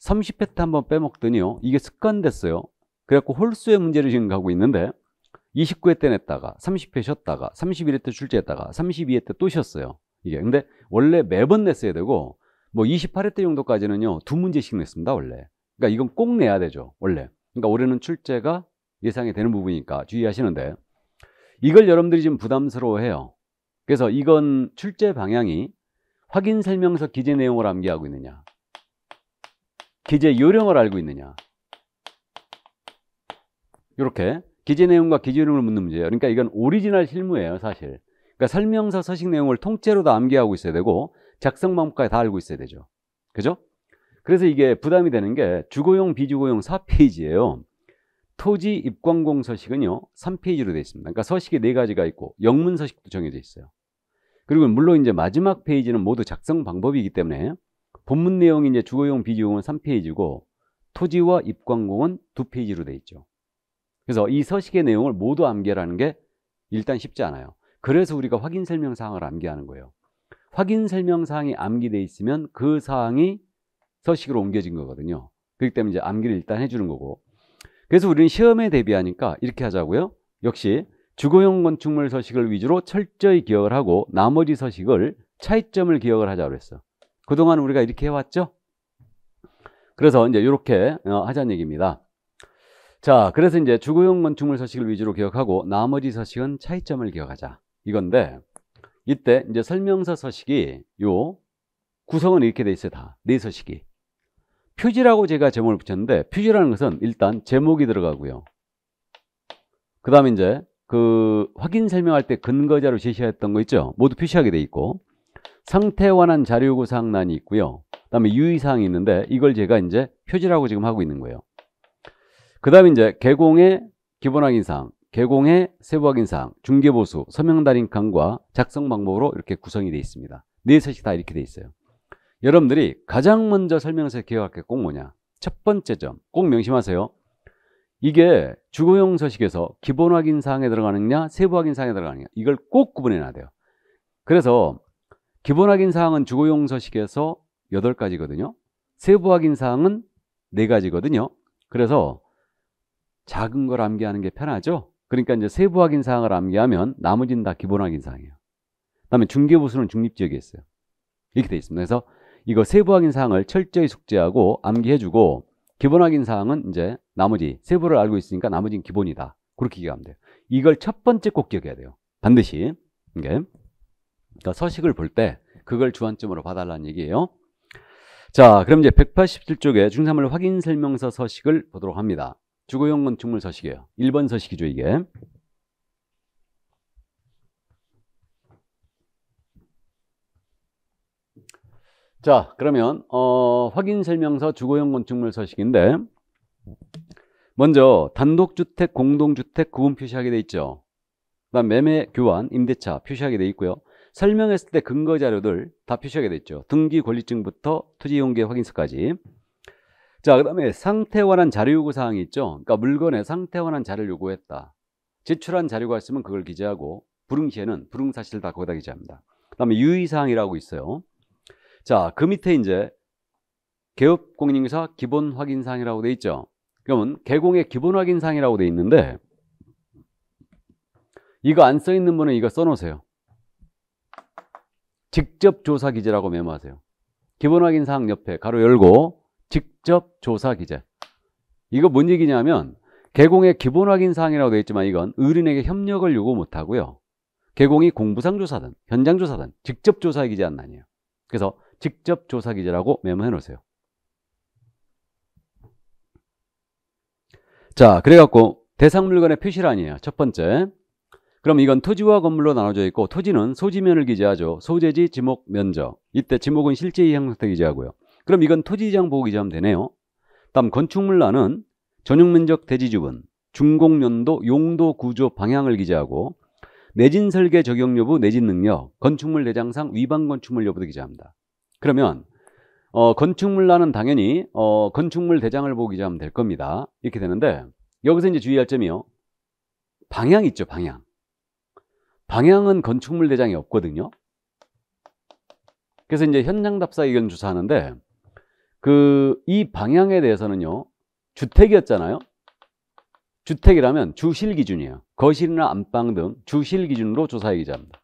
30회트 한번 빼먹더니요 이게 습관됐어요 그래갖고 홀수의 문제를 지금 가고 있는데 29회 때 냈다가 30회 쉬었다가 31회 때 출제했다가 32회 때 또 쉬었어요 이게 근데 원래 매번 냈어야 되고 뭐 28회 때 정도까지는요 두 문제씩 냈습니다 원래 그러니까 이건 꼭 내야 되죠 원래 그러니까 올해는 출제가 예상이 되는 부분이니까 주의하시는데 이걸 여러분들이 지금 부담스러워해요 그래서 이건 출제 방향이 확인 설명서 기재 내용을 암기하고 있느냐? 기재 요령을 알고 있느냐? 이렇게 기재 내용과 기재 요령을 묻는 문제예요. 그러니까 이건 오리지널 실무예요, 사실. 그러니까 설명서 서식 내용을 통째로 다 암기하고 있어야 되고 작성 방법까지 다 알고 있어야 되죠. 그죠? 그래서 이게 부담이 되는 게 주거용, 비주거용 4페이지예요. 토지 입관공 서식은요 3페이지로 되어 있습니다 그러니까 서식이 4가지가 있고 영문 서식도 정해져 있어요 그리고 물론 이제 마지막 페이지는 모두 작성 방법이기 때문에 본문 내용이 이제 주거용 비지용은 3페이지고 토지와 입관공은 2페이지로 돼 있죠. 그래서 이 서식의 내용을 모두 암기하는 게 일단 쉽지 않아요. 그래서 우리가 확인 설명 사항을 암기하는 거예요. 확인 설명 사항이 암기돼 있으면 그 사항이 서식으로 옮겨진 거거든요. 그렇기 때문에 이제 암기를 일단 해주는 거고. 그래서 우리는 시험에 대비하니까 이렇게 하자고요. 역시 주거용 건축물 서식을 위주로 철저히 기억을 하고 나머지 서식을 차이점을 기억을 하자고 했어 그동안 우리가 이렇게 해왔죠? 그래서 이제 이렇게 어, 하자는 얘기입니다. 자, 그래서 이제 주거용 건축물 서식을 위주로 기억하고 나머지 서식은 차이점을 기억하자. 이건데 이때 이제 설명서 서식이 요 구성은 이렇게 돼 있어요. 다. 네 서식이. 표지라고 제가 제목을 붙였는데 표지라는 것은 일단 제목이 들어가고요. 그 다음에 이제 그 확인 설명할 때근거자로 제시했던 거 있죠? 모두 표시하게 돼 있고 상태 완한 자료 요구 사항란이 있고요. 그다음에 유의 사항이 있는데 이걸 제가 이제 표지라고 지금 하고 있는 거예요. 그다음에 이제 개공의 기본 확인 사항, 개공의 세부 확인 사항, 중개 보수, 서명 달인 칸과 작성 방법으로 이렇게 구성이 돼 있습니다. 네 셋이 다 이렇게 돼 있어요. 여러분들이 가장 먼저 설명서 에 기억할 게 꼭 뭐냐? 첫 번째 점 꼭 명심하세요. 이게 주거용 서식에서 기본 확인 사항에 들어가느냐 세부 확인 사항에 들어가느냐 이걸 꼭 구분해 놔야 돼요 그래서 기본 확인 사항은 주거용 서식에서 8가지거든요 세부 확인 사항은 4가지거든요 그래서 작은 걸 암기하는 게 편하죠 그러니까 이제 세부 확인 사항을 암기하면 나머지는 다 기본 확인 사항이에요 그다음에 중개부수는 중립지역에 있어요 이렇게 돼 있습니다 그래서 이거 세부 확인 사항을 철저히 숙지하고 암기해주고 기본 확인 사항은 이제 나머지 세부를 알고 있으니까 나머지는 기본이다. 그렇게 기억하면 돼요. 이걸 첫 번째 꼭 기억해야 돼요. 반드시. 이게. 그러니까 서식을 볼 때 그걸 주안점으로 봐달라는 얘기예요. 자, 그럼 이제 187쪽에 중산물 확인 설명서 서식을 보도록 합니다. 주거용 건축물 서식이에요. 1번 서식이죠, 이게. 자, 그러면 어, 확인 설명서 주거용 건축물 서식인데 먼저 단독주택, 공동주택 구분 표시하게 돼 있죠. 그다음 매매, 교환, 임대차 표시하게 돼 있고요. 설명했을 때 근거 자료들 다 표시하게 돼 있죠. 등기 권리증부터 투지용계 확인서까지. 자, 그다음에 상태 완한 자료 요구 사항이 있죠. 그러니까 물건의 상태 완한 자료를 요구했다. 제출한 자료가 있으면 그걸 기재하고 불응시에는 불응 사실을 다 거기다 기재합니다. 그다음에 유의 사항이라고 있어요. 자, 그 밑에 이제 개업 공인중개사 기본 확인 사항이라고 돼 있죠. 그러면 개공의 기본 확인상이라고 돼 있는데 이거 안 써 있는 분은 이거 써놓으세요. 직접 조사 기재라고 메모하세요. 기본 확인사항 옆에 가로 열고 직접 조사 기재. 이거 뭔 얘기냐면 개공의 기본 확인사항이라고 되어 있지만 이건 의뢰인에게 협력을 요구 못하고요. 개공이 공부상 조사든 현장 조사든 직접 조사 기재 한난이에요 그래서 직접 조사 기재라고 메모해 놓으세요. 자, 그래갖고 대상 물건의 표시란이에요. 첫 번째. 그럼 이건 토지와 건물로 나눠져 있고 토지는 소지면을 기재하죠. 소재지, 지목, 면적. 이때 지목은 실제 이행 상태 기재하고요. 그럼 이건 토지지장 보고 기재하면 되네요. 다음 건축물란은 전용면적 대지주분, 중공연도 용도, 구조, 방향을 기재하고 내진 설계 적용 여부, 내진 능력, 건축물 내장상 위반 건축물 여부도 기재합니다. 그러면 어, 건축물라는 당연히 어, 건축물 대장을 보기 하면 될 겁니다. 이렇게 되는데 여기서 이제 주의할 점이요. 방향 있죠, 방향. 방향은 건축물 대장이 없거든요. 그래서 이제 현장 답사 의견 조사하는데 그 이 방향에 대해서는요. 주택이었잖아요. 주택이라면 주실 기준이에요. 거실이나 안방 등 주실 기준으로 조사 해기자합니다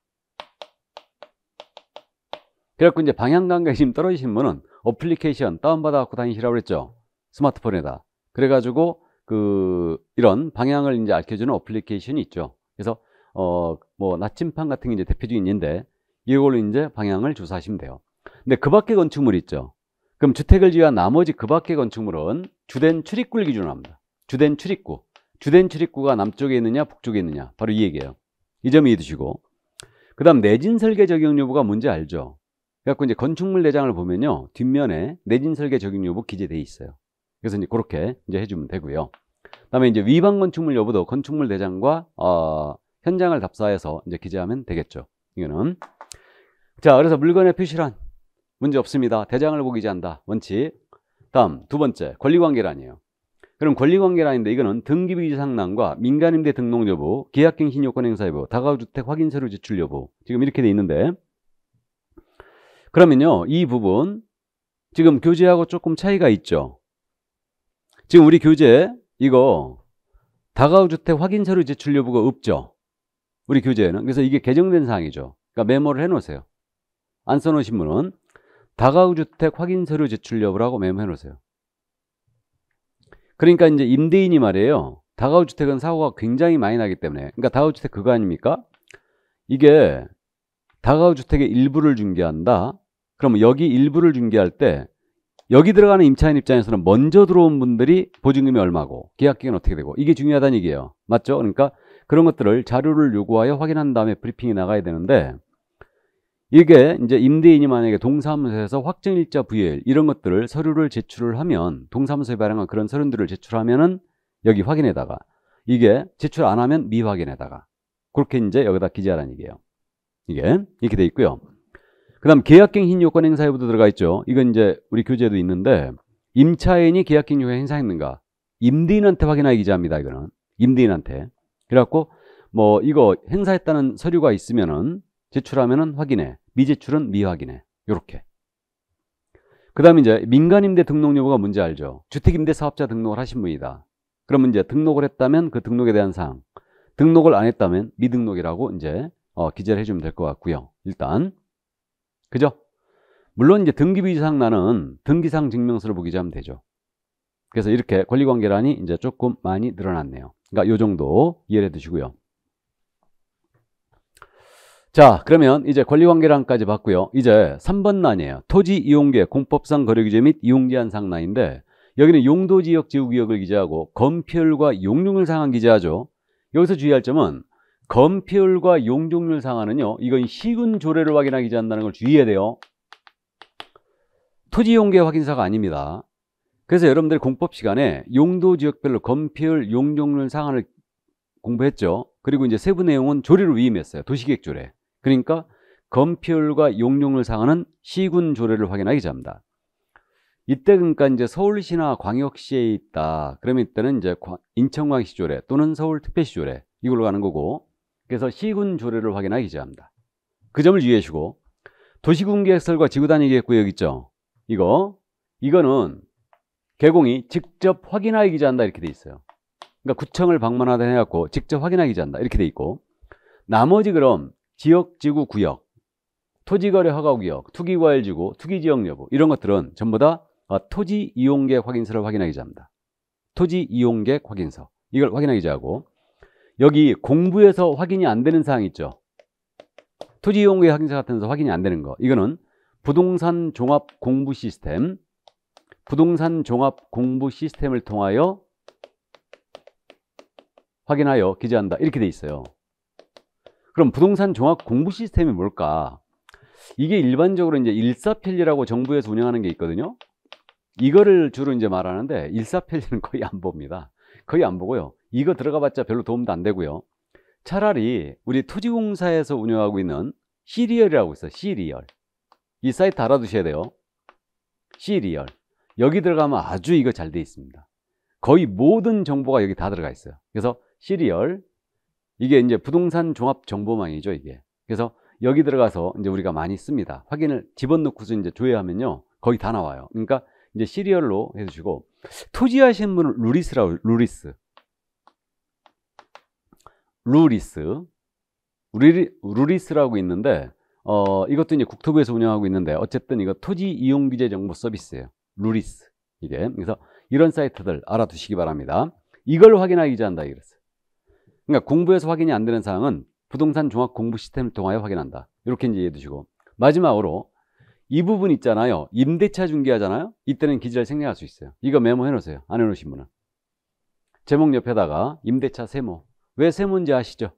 그래갖고 이제 방향감각이 지금 떨어지신 분은 어플리케이션 다운받아 갖고 다니시라고 그랬죠. 스마트폰에다. 그래가지고 그 이런 방향을 이제 알켜주는 어플리케이션이 있죠. 그래서 어뭐 나침판 같은 게 이제 대표적인 인데 이걸로 이제 방향을 조사하시면 돼요. 근데 그 밖의 건축물이 있죠. 그럼 주택을 지한 나머지 그 밖의 건축물은 주된 출입구를 기준으로 합니다. 주된 출입구. 주된 출입구가 남쪽에 있느냐 북쪽에 있느냐 바로 이 얘기예요. 이 점 이해해 두시고 그 다음 내진 설계 적용 여부가 뭔지 알죠? 그래갖고 이제 건축물 내장을 보면요. 뒷면에 내진 설계 적용 여부 기재돼 있어요. 그래서 이제 그렇게 이제 해주면 되고요. 그다음에 이제 위반 건축물 여부도 건축물 내장과 어, 현장을 답사해서 이제 기재하면 되겠죠. 이거는 자 그래서 물건의 표시란 문제 없습니다. 대장을 보기 지한다 원칙. 다음 두 번째 권리관계란이에요. 그럼 권리관계란인데 이거는 등기비지 상란과 민간임대 등록 여부, 계약갱신 요건 행사 여부, 다가구주택 확인서류 제출 여부 지금 이렇게 돼 있는데 그러면요, 이 부분 지금 교재하고 조금 차이가 있죠. 지금 우리 교재 이거 다가구 주택 확인 서류 제출 여부가 없죠. 우리 교재에는. 그래서 이게 개정된 사항이죠. 그러니까 메모를 해 놓으세요. 안써 놓으신 분은 다가구 주택 확인 서류 제출 여부라고 메모해 놓으세요. 그러니까 이제 임대인이 말이에요. 다가구 주택은 사고가 굉장히 많이 나기 때문에. 그러니까 다가구 주택 그거 아닙니까? 이게 다가구 주택의 일부를 중개한다. 그럼 여기 일부를 중개할 때 여기 들어가는 임차인 입장에서는 먼저 들어온 분들이 보증금이 얼마고 계약기간 어떻게 되고 이게 중요하다는 얘기예요. 맞죠? 그러니까 그런 것들을 자료를 요구하여 확인한 다음에 브리핑이 나가야 되는데 이게 이제 임대인이 만약에 동사무소에서 확정일자 부여일 이런 것들을 서류를 제출을 하면 동사무소에 발행한 그런 서류들을 제출하면은 여기 확인에다가 이게 제출 안 하면 미확인에다가 그렇게 이제 여기다 기재하라는 얘기예요. 이게 이렇게 돼 있고요. 그 다음 계약갱 신요건행사에부도 들어가 있죠. 이건 이제 우리 교재도 있는데 임차인이 계약갱 신 요건 행사했는가. 임대인한테 확인하기 기자입니다. 이거는. 임대인한테. 그래갖고 뭐 이거 행사했다는 서류가 있으면은 제출하면은 확인해. 미제출은 미확인해. 요렇게. 그 다음에 이제 민간임대 등록 여부가 뭔지 알죠. 주택임대 사업자 등록을 하신 분이다. 그러면 이제 등록을 했다면 그 등록에 대한 사항. 등록을 안 했다면 미등록이라고 이제 어, 기재를 해주면 될 것 같고요. 일단 그죠? 물론 이제 등기비이상 나는 등기상 증명서를 보기 하면 되죠. 그래서 이렇게 권리관계란이 이제 조금 많이 늘어났네요. 그러니까 요 정도 이해를 해두시고요. 자 그러면 이제 권리관계란까지 봤고요. 이제 3번 난이에요. 토지 이용계 공법상 거래규제 및 이용제한 상난인데 여기는 용도지역 지구기역을 기재하고 건폐율과 용융을 상한 기재하죠. 여기서 주의할 점은 건폐율과 용적률 상한은요 이건 시군 조례를 확인하기 전한다는 걸 주의해야 돼요 토지용계 확인서가 아닙니다 그래서 여러분들 이 공법 시간에 용도 지역별로 건폐율 용적률 상한을 공부했죠 그리고 이제 세부 내용은 조례를 위임했어요 도시계획 조례 그러니까 건폐율과 용적률 상한은 시군 조례를 확인하기 전합니다 이때 그러니까 이제 서울시나 광역시에 있다 그러면 이때는 이제 인천광역시 조례 또는 서울특별시 조례 이걸로 가는 거고 그래서 시군 조례를 확인하기 기재합니다. 그 점을 유의하시고 도시군계획설과 지구단위 계획구역 있죠? 이거 이거는 개공이 직접 확인하기 기재한다 이렇게 돼 있어요. 그러니까 구청을 방문하다 해갖고 직접 확인하기 기재한다 이렇게 돼 있고 나머지 그럼 지역, 지구, 구역, 토지거래 허가구역, 투기과열지구, 투기지역 여부 이런 것들은 전부 다 아, 토지 이용계획 확인서를 확인하기 기재합니다. 토지 이용계획 확인서 이걸 확인하기 기재하고 여기 공부에서 확인이 안 되는 사항 있죠 토지 용구역 확인서 같은 데서 확인이 안 되는 거 이거는 부동산 종합 공부 시스템 부동산 종합 공부 시스템을 통하여 확인하여 기재한다 이렇게 돼 있어요 그럼 부동산 종합 공부 시스템이 뭘까 이게 일반적으로 이제 일사편리라고 정부에서 운영하는 게 있거든요 이거를 주로 이제 말하는데 일사편리는 거의 안 봅니다 거의 안 보고요 이거 들어가봤자 별로 도움도 안 되고요. 차라리 우리 토지공사에서 운영하고 있는 시리얼이라고 있어요. 시리얼. 이 사이트 알아두셔야 돼요. 시리얼. 여기 들어가면 아주 이거 잘 돼 있습니다. 거의 모든 정보가 여기 다 들어가 있어요. 그래서 시리얼. 이게 이제 부동산 종합 정보망이죠, 이게. 그래서 여기 들어가서 이제 우리가 많이 씁니다. 확인을 집어넣고서 이제 조회하면요. 거의 다 나와요. 그러니까 이제 시리얼로 해주시고 토지 하신 분은 루리스라고 루리스 루리스 루리스, 라고 있는데 어, 이것도 이제 국토부에서 운영하고 있는데 어쨌든 이거 토지 이용 규제 정보 서비스예요. 루리스 이게 그래서 이런 사이트들 알아두시기 바랍니다. 이걸 확인하기 위 전한다 이랬어요. 그러니까 공부에서 확인이 안 되는 사항은 부동산 종합 공부 시스템을 통하여 확인한다. 이렇게 이제 이해해 두시고 마지막으로 이 부분 있잖아요. 임대차 중개하잖아요. 이때는 기재를 생략할 수 있어요. 이거 메모해 놓으세요. 안 해 놓으신 분은 제목 옆에다가 임대차 세모 왜세문인지 아시죠?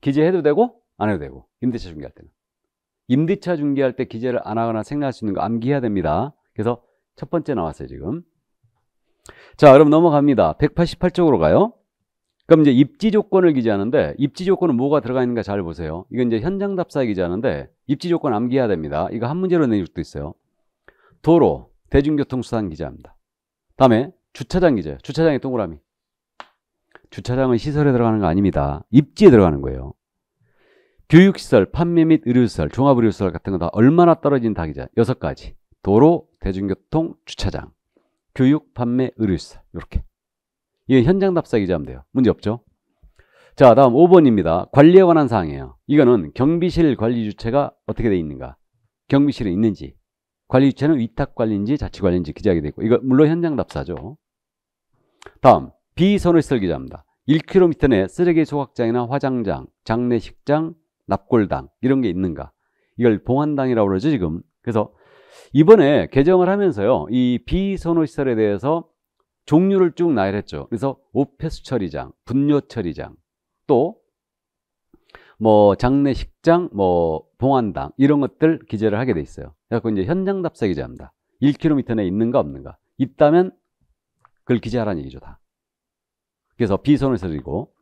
기재해도 되고 안 해도 되고 임대차 중개할 때는 임대차 중개할 때 기재를 안 하거나 생략할 수 있는 거 암기해야 됩니다 그래서 첫 번째 나왔어요 지금 자 그럼 넘어갑니다 188쪽으로 가요 그럼 이제 입지 조건을 기재하는데 입지 조건은 뭐가 들어가 있는가 잘 보세요 이건 이제 현장 답사에 기재하는데 입지 조건 암기해야 됩니다 이거 한 문제로 내줄 수도 있어요 도로 대중교통수단 기재합니다 다음에 주차장 기재 주차장의 동그라미 주차장은 시설에 들어가는 거 아닙니다. 입지에 들어가는 거예요. 교육시설, 판매 및 의료시설, 종합의료시설 같은 거 다 얼마나 떨어진 닭이자 여섯 가지. 도로, 대중교통, 주차장, 교육, 판매, 의료시설 이렇게. 이게 현장 답사기자 하면 돼요. 문제 없죠? 자, 다음 5번입니다. 관리에 관한 사항이에요. 이거는 경비실 관리 주체가 어떻게 돼 있는가? 경비실에 있는지. 관리 주체는 위탁 관리인지 자치 관리인지 기재하게 되고 이거 물론 현장 답사죠. 다음. 비선호시설 기자입니다. 1km 내 쓰레기 소각장이나 화장장, 장례식장, 납골당 이런 게 있는가? 이걸 봉안당이라고 그러죠 지금. 그래서 이번에 개정을 하면서요 이 비선호시설에 대해서 종류를 쭉 나열했죠. 그래서 오폐수 처리장, 분뇨 처리장, 또 뭐 장례식장, 뭐 봉안당 이런 것들 기재를 하게 돼 있어요. 그래서 이제 현장 답사 기자입니다 1km 내에 있는가 없는가. 있다면 그걸 기재하라는 얘기죠 다. 그래서 비선을 쓰리고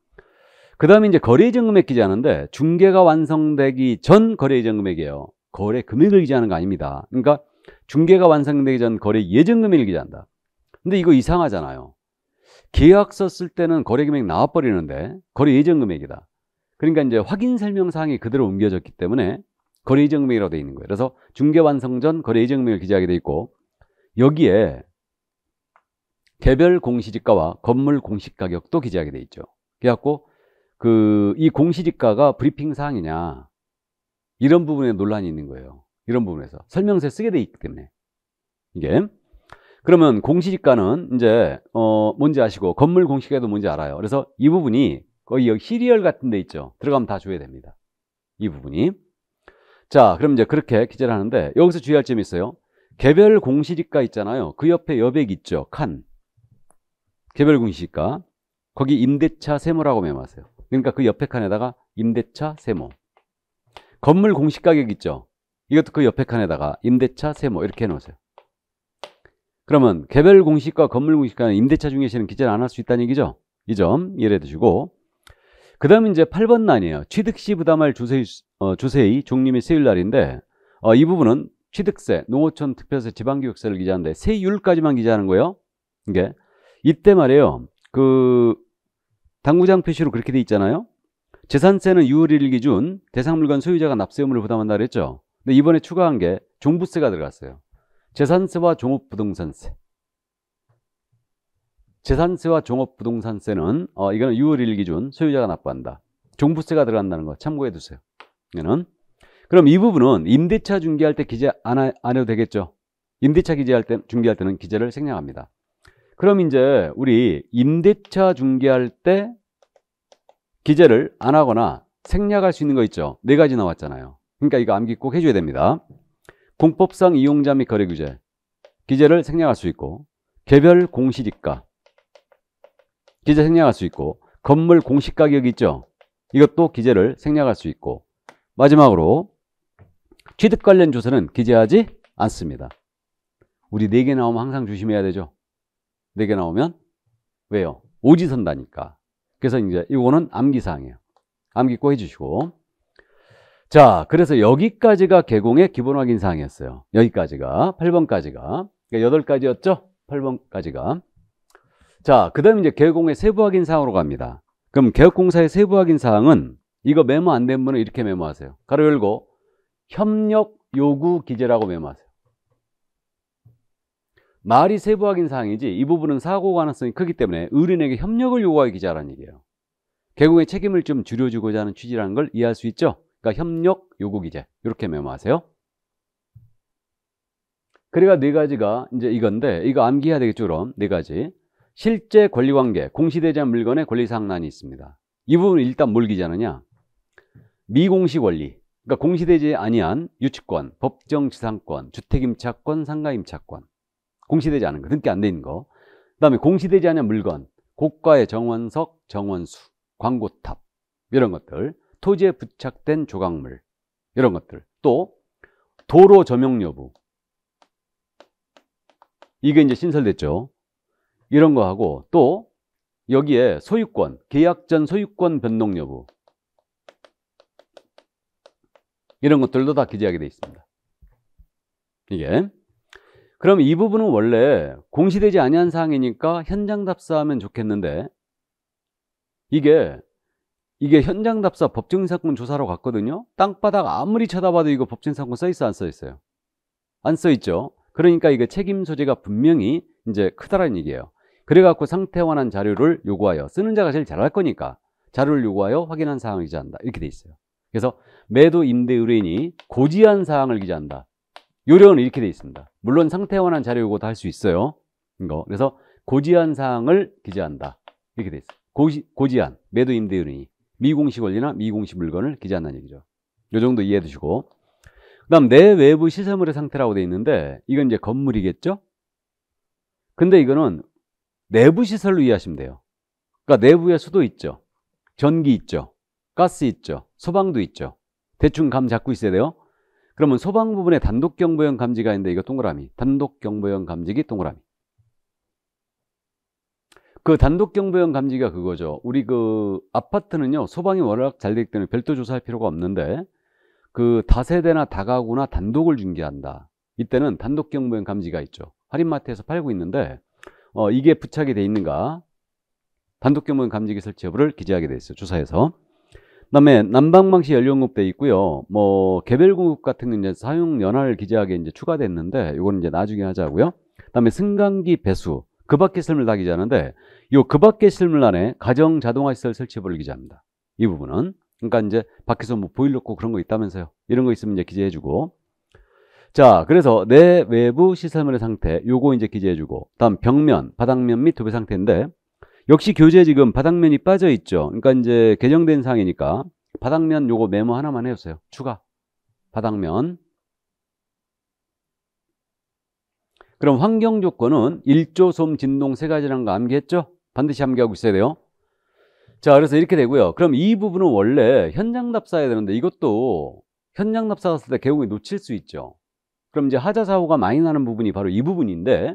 그 다음에 이제 거래이전금액 기재하는데 중개가 완성되기 전 거래이전금액이에요 거래 금액을 기재하는 거 아닙니다 그러니까 중개가 완성되기 전 거래 예정금액을 기재한다 근데 이거 이상하잖아요 계약서 쓸 때는 거래 금액 나와버리는데 거래 예정금액이다 그러니까 이제 확인 설명 사항이 그대로 옮겨졌기 때문에 거래 예정금액이라고 되어 있는 거예요 그래서 중개 완성 전 거래 예정금액을 기재하게 돼 있고 여기에 개별 공시지가와 건물 공시가격도 기재하게 돼 있죠. 그래갖고 그 이 공시지가가 브리핑 사항이냐 이런 부분에 논란이 있는 거예요. 이런 부분에서 설명서에 쓰게 돼 있기 때문에 이게 그러면 공시지가는 이제 어 뭔지 아시고 건물 공시가도 뭔지 알아요. 그래서 이 부분이 거의 여기 시리얼 같은 데 있죠. 들어가면 다 줘야 됩니다. 이 부분이 자 그럼 이제 그렇게 기재를 하는데 여기서 주의할 점이 있어요. 개별 공시지가 있잖아요. 그 옆에 여백 있죠. 칸. 개별공시가 거기 임대차 세모라고 매매하세요. 그러니까 그 옆에 칸에다가 임대차 세모 건물 공시가격 있죠? 이것도 그 옆에 칸에다가 임대차 세모 이렇게 해놓으세요. 그러면 개별 공시가 건물 공시가는 임대차 중에서는 기재를 안 할 수 있다는 얘기죠? 이 점 이해해 두시고 그 다음에 이제 8번 난이에요. 취득 시 부담할 주세의, 어, 주세의 종림의 세율날인데 어, 이 부분은 취득세, 농어촌 특별세, 지방교육세를 기재하는데 세율까지만 기재하는 거예요. 이게 이때 말이에요. 그 당구장 표시로 그렇게 돼 있잖아요. 재산세는 6월1일 기준 대상 물건 소유자가 납세 의무를 부담한다 그랬죠. 근데 이번에 추가한 게 종부세가 들어갔어요. 재산세와 종업부동산세. 재산세와 종업부동산세는 어, 이거는 6월 1일 기준 소유자가 납부한다. 종부세가 들어간다는 거 참고해 두세요. 이는 그럼 이 부분은 임대차 중개할 때 기재 안 해도 되겠죠. 임대차 기재할 때 중개할 때는 기재를 생략합니다. 그럼 이제 우리 임대차 중개할 때 기재를 안 하거나 생략할 수 있는 거 있죠 네 가지 나왔잖아요 그러니까 이거 암기 꼭 해줘야 됩니다 공법상 이용자 및 거래 규제 기재를 생략할 수 있고 개별 공시지가 기재 생략할 수 있고 건물 공시가격 있죠 이것도 기재를 생략할 수 있고 마지막으로 취득 관련 조서는 기재하지 않습니다 우리 네 개 나오면 항상 조심해야 되죠 4개 나오면 왜요? 오지선다니까. 그래서 이제 이거는 암기사항이에요. 암기 꼭 해주시고. 자, 그래서 여기까지가 개공의 기본 확인 사항이었어요. 여기까지가 8번까지가 그러니까 8가지였죠? 8번까지가. 자, 그다음에 이제 개공의 세부 확인 사항으로 갑니다. 그럼 개업공사의 세부 확인 사항은 이거 메모 안 된 분은 이렇게 메모하세요. 가로 열고 협력 요구 기재라고 메모하세요. 말이 세부 확인 사항이지 이 부분은 사고 가능성이 크기 때문에 의뢰인에게 협력을 요구하기 기자라는 얘기예요. 개국의 책임을 좀 줄여주고자 하는 취지라는 걸 이해할 수 있죠? 그러니까 협력 요구 기재 이렇게 메모하세요. 그래가 네 가지가 이제 이건데 이거 암기해야 되겠죠 그럼 네 가지 실제 권리관계 공시대지않 물건의 권리상란이 있습니다. 이 부분은 일단 뭘 기재하느냐 미공시 권리 그러니까 공시대지 아니한 유치권, 법정지상권, 주택임차권, 상가임차권 공시되지 않은 거, 등기 안돼 있는 거. 그 다음에 공시되지 않은 물건, 고가의 정원석, 정원수, 광고탑, 이런 것들. 토지에 부착된 조각물, 이런 것들. 또, 도로 점용 여부. 이게 이제 신설됐죠. 이런 거하고 또 여기에 소유권, 계약 전 소유권 변동 여부. 이런 것들도 다 기재하게 되어 있습니다. 이게 그럼 이 부분은 원래 공시되지 아니한 사항이니까 현장 답사하면 좋겠는데 이게 이게 현장 답사 법정사건 조사로 갔거든요 땅바닥 아무리 쳐다봐도 이거 법정사건 써있어 안 써있어요 안 써있죠 그러니까 이게 책임 소재가 분명히 이제 크다라는 얘기예요 그래갖고 상태 완한 자료를 요구하여 쓰는 자가 제일 잘할 거니까 자료를 요구하여 확인한 사항을 기재한다 이렇게 돼 있어요 그래서 매도 임대 의뢰인이 고지한 사항을 기재한다 요령은 이렇게 돼 있습니다. 물론 상태 완한 자료 요구도 할 수 있어요. 이거. 그래서 고지한 사항을 기재한다. 이렇게 돼 있어요. 고지, 고지한, 매도 임대인이 미공식 원리나 미공식 물건을 기재한다는 얘기죠. 요 정도 이해해 두시고. 그 다음, 내외부 시설물의 상태라고 돼 있는데, 이건 이제 건물이겠죠? 근데 이거는 내부 시설로 이해하시면 돼요. 그러니까 내부에 수도 있죠. 전기 있죠. 가스 있죠. 소방도 있죠. 대충 감 잡고 있어야 돼요. 그러면 소방 부분에 단독 경보형 감지가 있는데 이거 동그라미. 단독 경보형 감지기 동그라미. 그 단독 경보형 감지가 그거죠. 우리 그 아파트는요. 소방이 워낙 잘 되기 때문에 별도 조사할 필요가 없는데 그 다세대나 다가구나 단독을 중개한다. 이때는 단독 경보형 감지가 있죠. 할인마트에서 팔고 있는데 어, 이게 부착이 돼 있는가 단독 경보형 감지기 설치 여부를 기재하게 돼 있어요. 조사해서. 그다음에 난방망시 연료공급돼 있고요. 뭐 개별 공급 같은 건 이제 사용 연한을 기재하게 이제 추가됐는데 이거는 이제 나중에 하자고요. 그다음에 승강기 배수 그 밖의 실물 다 기재하는데 요그 밖의 실물 안에 가정 자동화 시설 설치부를 기재합니다. 이 부분은 그러니까 이제 밖에서 뭐 보일러고 그런 거 있다면서요. 이런 거 있으면 이제 기재해주고 자, 그래서 내 외부 시설물의 상태, 요거 이제 기재해주고, 다음 벽면, 바닥면 및 도배 상태인데, 역시 교재 지금 바닥면이 빠져 있죠. 그러니까 이제 개정된 사항이니까 바닥면 요거 메모 하나만 해주세요. 추가. 바닥면. 그럼 환경 조건은 1조 솜, 진동 세가지란거 암기했죠? 반드시 암기하고 있어야 돼요. 자, 그래서 이렇게 되고요. 그럼 이 부분은 원래 현장 답사해야 되는데 이것도 현장 답사 갔을 때 개국이 놓칠 수 있죠. 그럼 이제 하자 사고가 많이 나는 부분이 바로 이 부분인데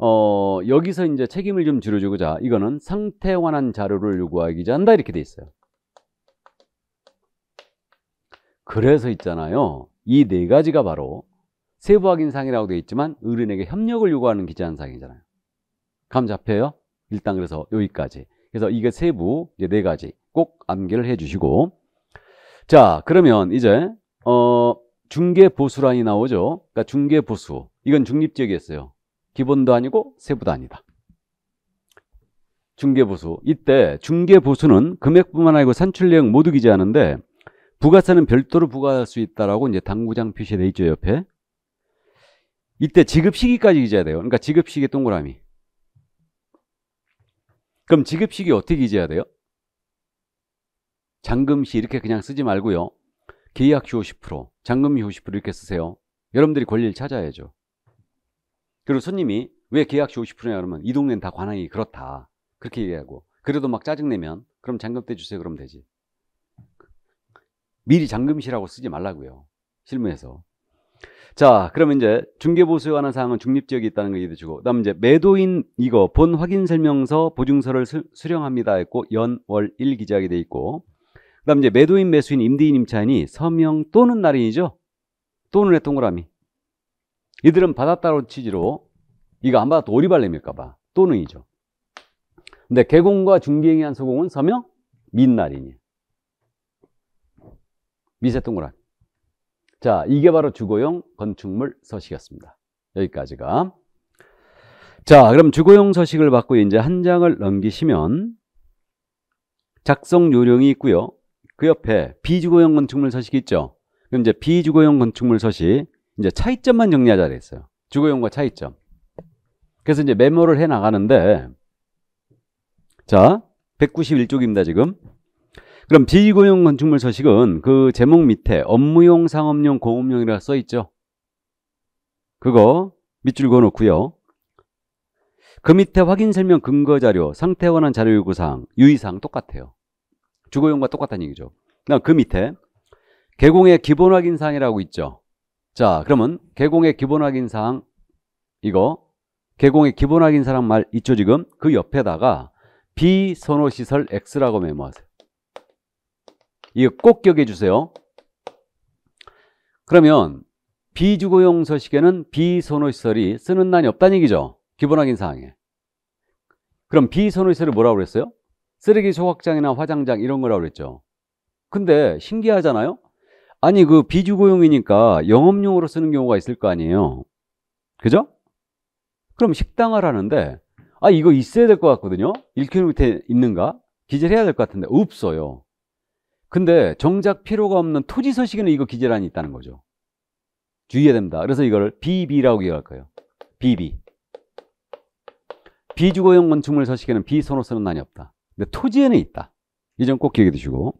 어, 여기서 이제 책임을 좀 줄여주고자 이거는 상태 완한 자료를 요구하기자 한다 이렇게 돼 있어요. 그래서 있잖아요. 이 네 가지가 바로 세부 확인 사항이라고 되어 있지만 의뢰인에게 협력을 요구하는 기재한 사항이잖아요. 감 잡혀요? 일단 그래서 여기까지. 그래서 이게 세부 이제 네 가지 꼭 암기를 해 주시고 자, 그러면 이제 어중개 보수란이 나오죠. 그러니까 중개 보수. 이건 중립 적이었어요 기본도 아니고 세부도 아니다. 중개보수. 이때 중개보수는 금액뿐만 아니고 산출 내역 모두 기재하는데 부가세는 별도로 부과할 수 있다라고 이제 당구장 표시돼 있죠 옆에. 이때 지급 시기까지 기재해야 돼요. 그러니까 지급 시기 동그라미. 그럼 지급 시기 어떻게 기재해야 돼요? 잔금시 이렇게 그냥 쓰지 말고요. 계약시 50%, 잔금시 50% 이렇게 쓰세요. 여러분들이 권리를 찾아야죠. 그리고 손님이 왜 계약시 50%냐 그러면 이 동네는 다관행이 그렇다. 그렇게 얘기하고 그래도 막 짜증내면 그럼 잔금 때 주세요 그러면 되지. 미리 잔금시라고 쓰지 말라고요. 실무에서. 자, 그러면 이제 중개보수에 관한 사항은 중립지역이 있다는 걸얘기해 주고, 그 다음 이제 매도인 이거 본 확인 설명서 보증서를 수, 령합니다 했고, 연월 1 기재하게 돼 있고, 그 다음 이제 매도인 매수인 임대인 임차인이 서명 또는 날인이죠? 또는 했던 거라미. 이들은 받았다는 취지로 이거 안 받아도 오리발렘일까 봐 또능이죠. 근데 개공과 중기행위한 소공은 서명 민날이니 미세 동그란. 자, 이게 바로 주거용 건축물 서식이었습니다. 여기까지가. 자, 그럼 주거용 서식을 받고 이제 한 장을 넘기시면 작성 요령이 있고요. 그 옆에 비주거용 건축물 서식 있죠. 그럼 이제 비주거용 건축물 서식 이제 차이점만 정리하자 그랬어요. 주거용과 차이점. 그래서 이제 메모를 해 나가는데 자 191쪽입니다 지금 그럼 비공용 건축물 서식은 그 제목 밑에 업무용, 상업용, 공업용이라 고써 있죠. 그거 밑줄 그어놓고요. 그 밑에 확인 설명 근거 자료, 상태 원한 자료 요구사항, 유의사항 똑같아요. 주거용과 똑같다는 얘기죠. 그 밑에 개공의 기본 확인 사항이라고 있죠. 자, 그러면 개공의 기본 확인 사항 이거 개공의 기본 확인 사항 말 있죠 지금 그 옆에다가 비선호 시설 X라고 메모하세요. 이거 꼭 기억해 주세요. 그러면 비주거용 서식에는 비선호시설이 쓰는 난이 없다는 얘기죠. 기본 확인 사항에. 그럼 비선호시설을 뭐라고 그랬어요? 쓰레기 소각장이나 화장장 이런 거라고 그랬죠. 근데 신기하잖아요. 아니 그 비주고용이니까 영업용으로 쓰는 경우가 있을 거 아니에요 그죠? 그럼 식당을 하는데 아 이거 있어야 될 것 같거든요 1km 있는가? 기재를 해야 될 것 같은데 없어요 근데 정작 필요가 없는 토지 서식에는 이거 기재란이 있다는 거죠 주의해야 됩니다 그래서 이걸 BB라고 기억할 거예요 BB 비주거용 건축물 서식에는 비선호 서는 난이 없다 근데 토지에는 있다 이 점 꼭 기억해 두시고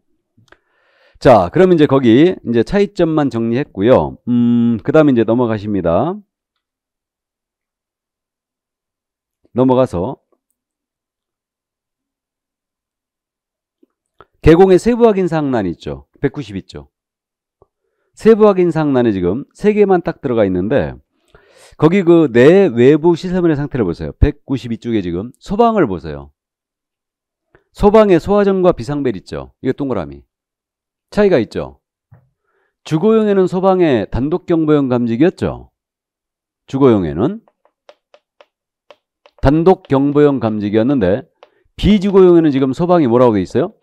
자, 그럼 이제 거기 이제 차이점만 정리했고요. 음, 그다음에 이제 넘어가십니다. 넘어가서 개공의 세부 확인 상항란 있죠. 190 있죠. 세부 확인 상란에 지금 3개만 딱 들어가 있는데 거기 그 내 외부 시설물의 상태를 보세요. 192쪽에 지금 소방을 보세요. 소방에 소화전과 비상벨 있죠. 이거 동그라미. 차이가 있죠. 주거용에는 소방의 단독경보용 감지기였죠. 주거용에는 단독경보용 감지기였는데 비주거용에는 지금 소방이 뭐라고 돼 있어요?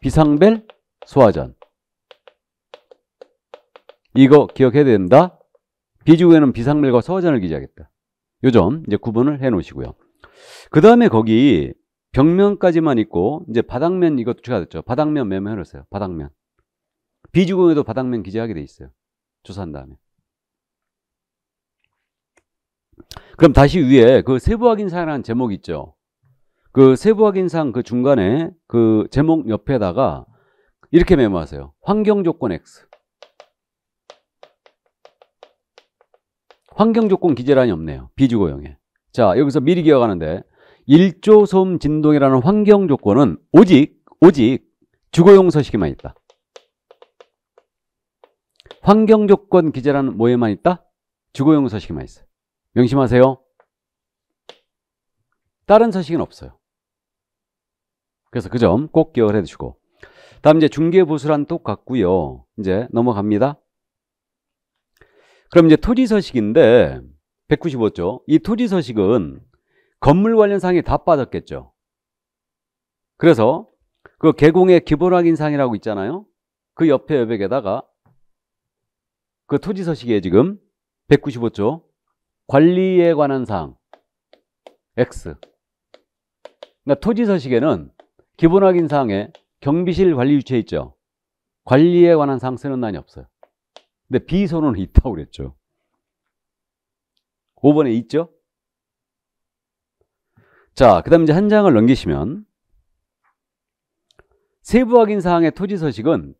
비상벨 소화전 이거 기억해야 된다. 비주거용에는 비상벨과 소화전을 기재하겠다. 요점 이제 구분을 해 놓으시고요. 그 다음에 거기 벽면까지만 있고 이제 바닥면 이것도 추가됐죠. 바닥면 매매해놓으세요. 바닥면. 비주공에도 바닥면 기재하게 돼 있어요. 조사한 다음에. 그럼 다시 위에 그 세부 확인사항이라는 제목 있죠. 그 세부 확인사항 그 중간에 그 제목 옆에다가 이렇게 메모하세요. 환경 조건 X. 환경 조건 기재란이 없네요. 비주거형에. 자, 여기서 미리 기억하는데 1조소음 진동이라는 환경 조건은 오직 오직 주거용 서식에만 있다. 환경 조건 기재라는 뭐에만 있다? 주거용 서식에만 있어요. 명심하세요. 다른 서식은 없어요. 그래서 그 점 꼭 기억을 해주시고 다음 이제 중개보수란 똑같고요. 이제 넘어갑니다. 그럼 이제 토지 서식인데 195조 이 토지 서식은 건물 관련 상이 다 빠졌겠죠. 그래서 그 개공의 기본확인 상이라고 있잖아요. 그 옆에 여백에다가 그 토지 서식에 지금 195조 관리에 관한 사항 X 그러니까 토지 서식에는 기본 확인 사항에 경비실 관리 유치에 있죠 관리에 관한 사항 쓰는 난이 없어요 근데 비선는 있다고 그랬죠 5번에 있죠 자, 그 다음 이제 한 장을 넘기시면 세부 확인 사항의 토지 서식은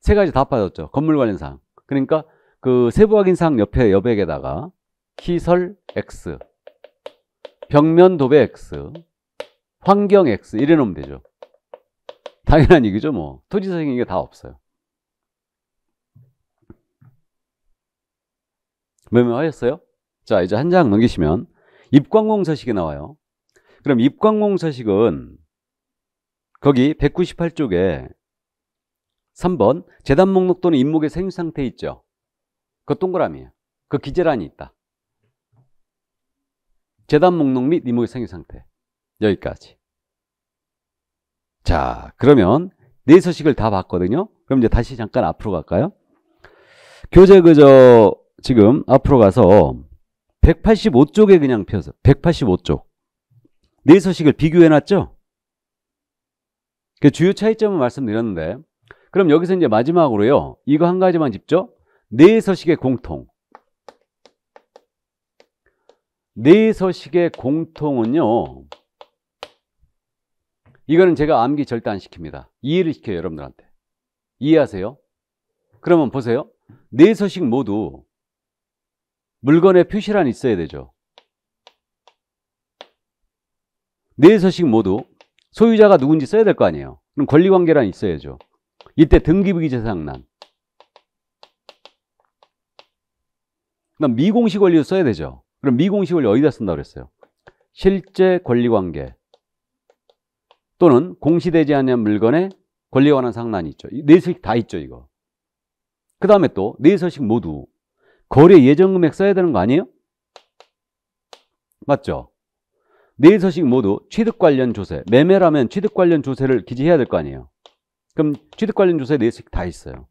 세 가지 다 빠졌죠. 건물 관련 사항. 그러니까 그 세부 확인 사항 옆에 여백에다가 키설 X, 벽면 도배 X, 환경 X 이래 놓으면 되죠. 당연한 얘기죠, 뭐. 토지 서식인 게 다 없어요. 몇명 뭐, 뭐 하였어요 자, 이제 한 장 넘기시면 입관공 서식이 나와요. 그럼 입광공 서식은 거기 198쪽에 3번 재단 목록 또는 임목의 생유 상태 있죠. 그동그라미에요그 기재란이 있다. 재단 목록 및 임목의 생유 상태 여기까지. 자 그러면 네 서식을 다 봤거든요. 그럼 이제 다시 잠깐 앞으로 갈까요? 교재 그저 지금 앞으로 가서 185쪽에 그냥 펴서 185쪽 네서식을 비교해놨죠? 그 주요 차이점을 말씀드렸는데 그럼 여기서 이제 마지막으로요. 이거 한 가지만 짚죠. 네 서식의 공통. 네 서식의 공통은요. 이거는 제가 암기 절대 안 시킵니다. 이해를 시켜요, 여러분들한테. 이해하세요? 그러면 보세요. 네 서식 모두 물건의 표시란 있어야 되죠. 네 서식 모두 소유자가 누군지 써야 될 거 아니에요. 그럼 권리관계란 있어야죠. 이때 등기부기 재산난. 그럼 미공시 권리도 써야 되죠. 그럼 미공시 권리 어디다 쓴다고 그랬어요? 실제 권리관계 또는 공시되지 않은 물건의 권리 관한 상란이 있죠. 네 서식 다 있죠, 이거. 그 다음에 또 네 서식 모두 거래 예정금액 써야 되는 거 아니에요? 맞죠? 네 서식 모두 취득 관련 조세 매매라면 취득 관련 조세를 기재해야 될 거 아니에요 그럼 취득 관련 조세 네 서식 다 있어요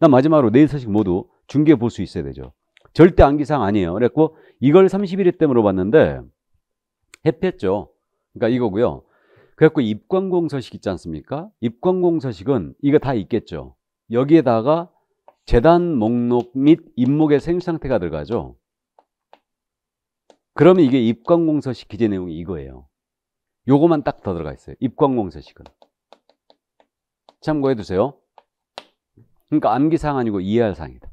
나 마지막으로 네 서식 모두 중개 볼 수 있어야 되죠 절대 안기사항 아니에요 그랬고 이걸 31일 때 물어봤는데 해피했죠 그러니까 이거고요 그래갖고 입관공 서식 있지 않습니까 입관공 서식은 이거 다 있겠죠 여기에다가 재단 목록 및 임목의 생수 상태가 들어가죠 그러면 이게 입관공서식 기재 내용이 이거예요. 요거만 딱 더 들어가 있어요. 입관공서식은. 참고해 두세요. 그러니까 암기사항 아니고 이해할 사항이다.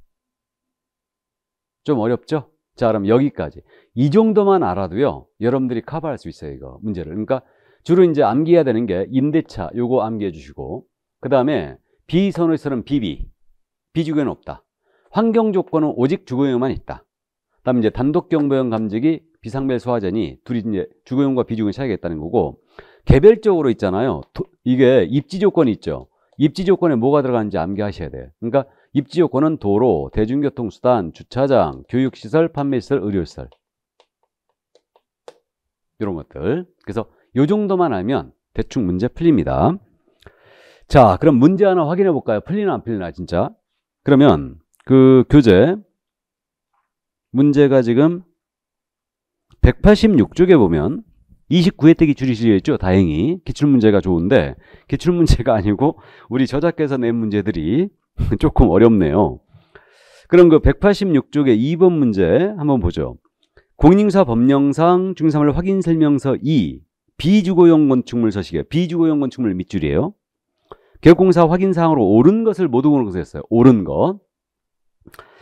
좀 어렵죠? 자, 그럼 여기까지. 이 정도만 알아도요, 여러분들이 커버할 수 있어요, 이거. 문제를. 그러니까 주로 이제 암기해야 되는 게 임대차, 요거 암기해 주시고, 그 다음에 비선호에서는 비비. 비주거에는 없다. 환경 조건은 오직 주거용만 있다. 다음 이제 단독 경보형 감지기, 비상벨 소화전니 둘이 이제 주거용과 비중을 차이겠다는 거고 개별적으로 있잖아요. 도, 이게 입지 조건이 있죠. 입지 조건에 뭐가 들어가는지 암기하셔야 돼요. 그러니까 입지 조건은 도로, 대중교통수단, 주차장, 교육시설, 판매시설, 의료시설 이런 것들 그래서 요 정도만 알면 대충 문제 풀립니다 자 그럼 문제 하나 확인해 볼까요? 풀리나 안 풀리나 진짜 그러면 그 교재 문제가 지금 186쪽에 보면 29회 때기 줄이시겠죠? 다행히. 기출문제가 좋은데 기출문제가 아니고 우리 저작께서낸 문제들이 조금 어렵네요. 그럼 그1 8 6쪽에 2번 문제 한번 보죠. 공인사 법령상 중사을 확인 설명서 2 비주거용 건축물 서식에 비주거용 건축물 밑줄이에요. 개공사 확인 사항으로 옳은 것을 모두 옳은 것을 했어요. 옳은 것.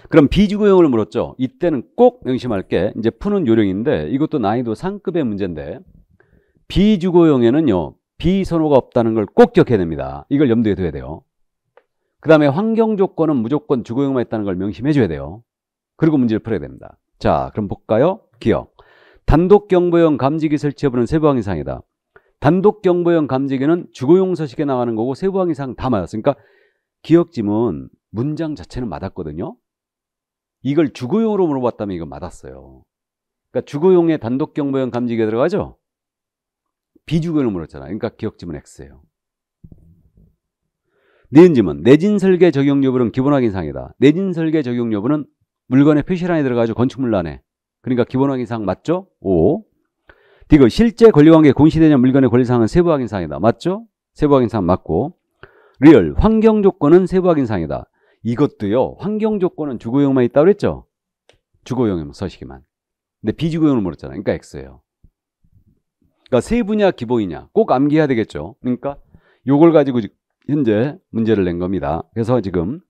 그럼 비주거용을 물었죠. 이때는 꼭 명심할 게 이제 푸는 요령인데 이것도 난이도 상급의 문제인데 비주거용에는요 비선호가 없다는 걸 꼭 기억해야 됩니다. 이걸 염두에 둬야 돼요. 그 다음에 환경 조건은 무조건 주거용만 있다는 걸 명심해 줘야 돼요. 그리고 문제를 풀어야 됩니다. 자, 그럼 볼까요? 기억. 단독 경보용 감지기 설치해보는 세부항 이상이다. 단독 경보용 감지기는 주거용 서식에 나가는 거고 세부항 이상 다 맞았으니까 그러니까 기억짐은 문장 자체는 맞았거든요. 이걸 주거용으로 물어봤다면 이거 맞았어요. 그러니까 주거용에 단독 경보형 감지기가 들어가죠? 비주거용으로 물었잖아. 그러니까 기억지문 X예요. 내연지문 내진 설계 적용 여부는 기본 확인 사항이다. 내진 설계 적용 여부는 물건의 표시란에 들어가죠. 건축물 란에 그러니까 기본 확인 사항 맞죠? 5. 디귿 실제 권리관계 공시되냐 물건의 권리사항은 세부 확인 사항이다. 맞죠? 세부 확인 사항 맞고. 리얼 환경 조건은 세부 확인 사항이다. 이것도요. 환경 조건은 주거용만 있다고 그랬죠? 주거용 서식이만. 근데 비주거용을 물었잖아요. 그러니까 X예요. 그러니까 세 분야 기본이냐. 꼭 암기해야 되겠죠. 그러니까 요걸 가지고 현재 문제를 낸 겁니다. 그래서 지금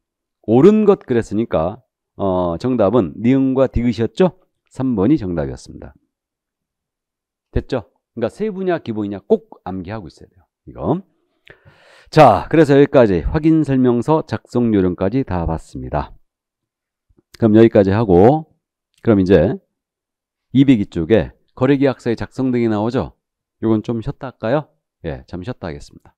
옳은 것 그랬으니까 어, 정답은 니은과 디귿이었죠? 3번이 정답이었습니다. 됐죠? 그러니까 세 분야 기본이냐 꼭 암기하고 있어야 돼요. 이거. 자, 그래서 여기까지 확인 설명서 작성 요령까지 다 봤습니다. 그럼 여기까지 하고 그럼 이제 202 쪽에 거래계약서의 작성 등이 나오죠? 이건 좀 쉬었다 할까요? 예, 잠시 쉬었다 하겠습니다.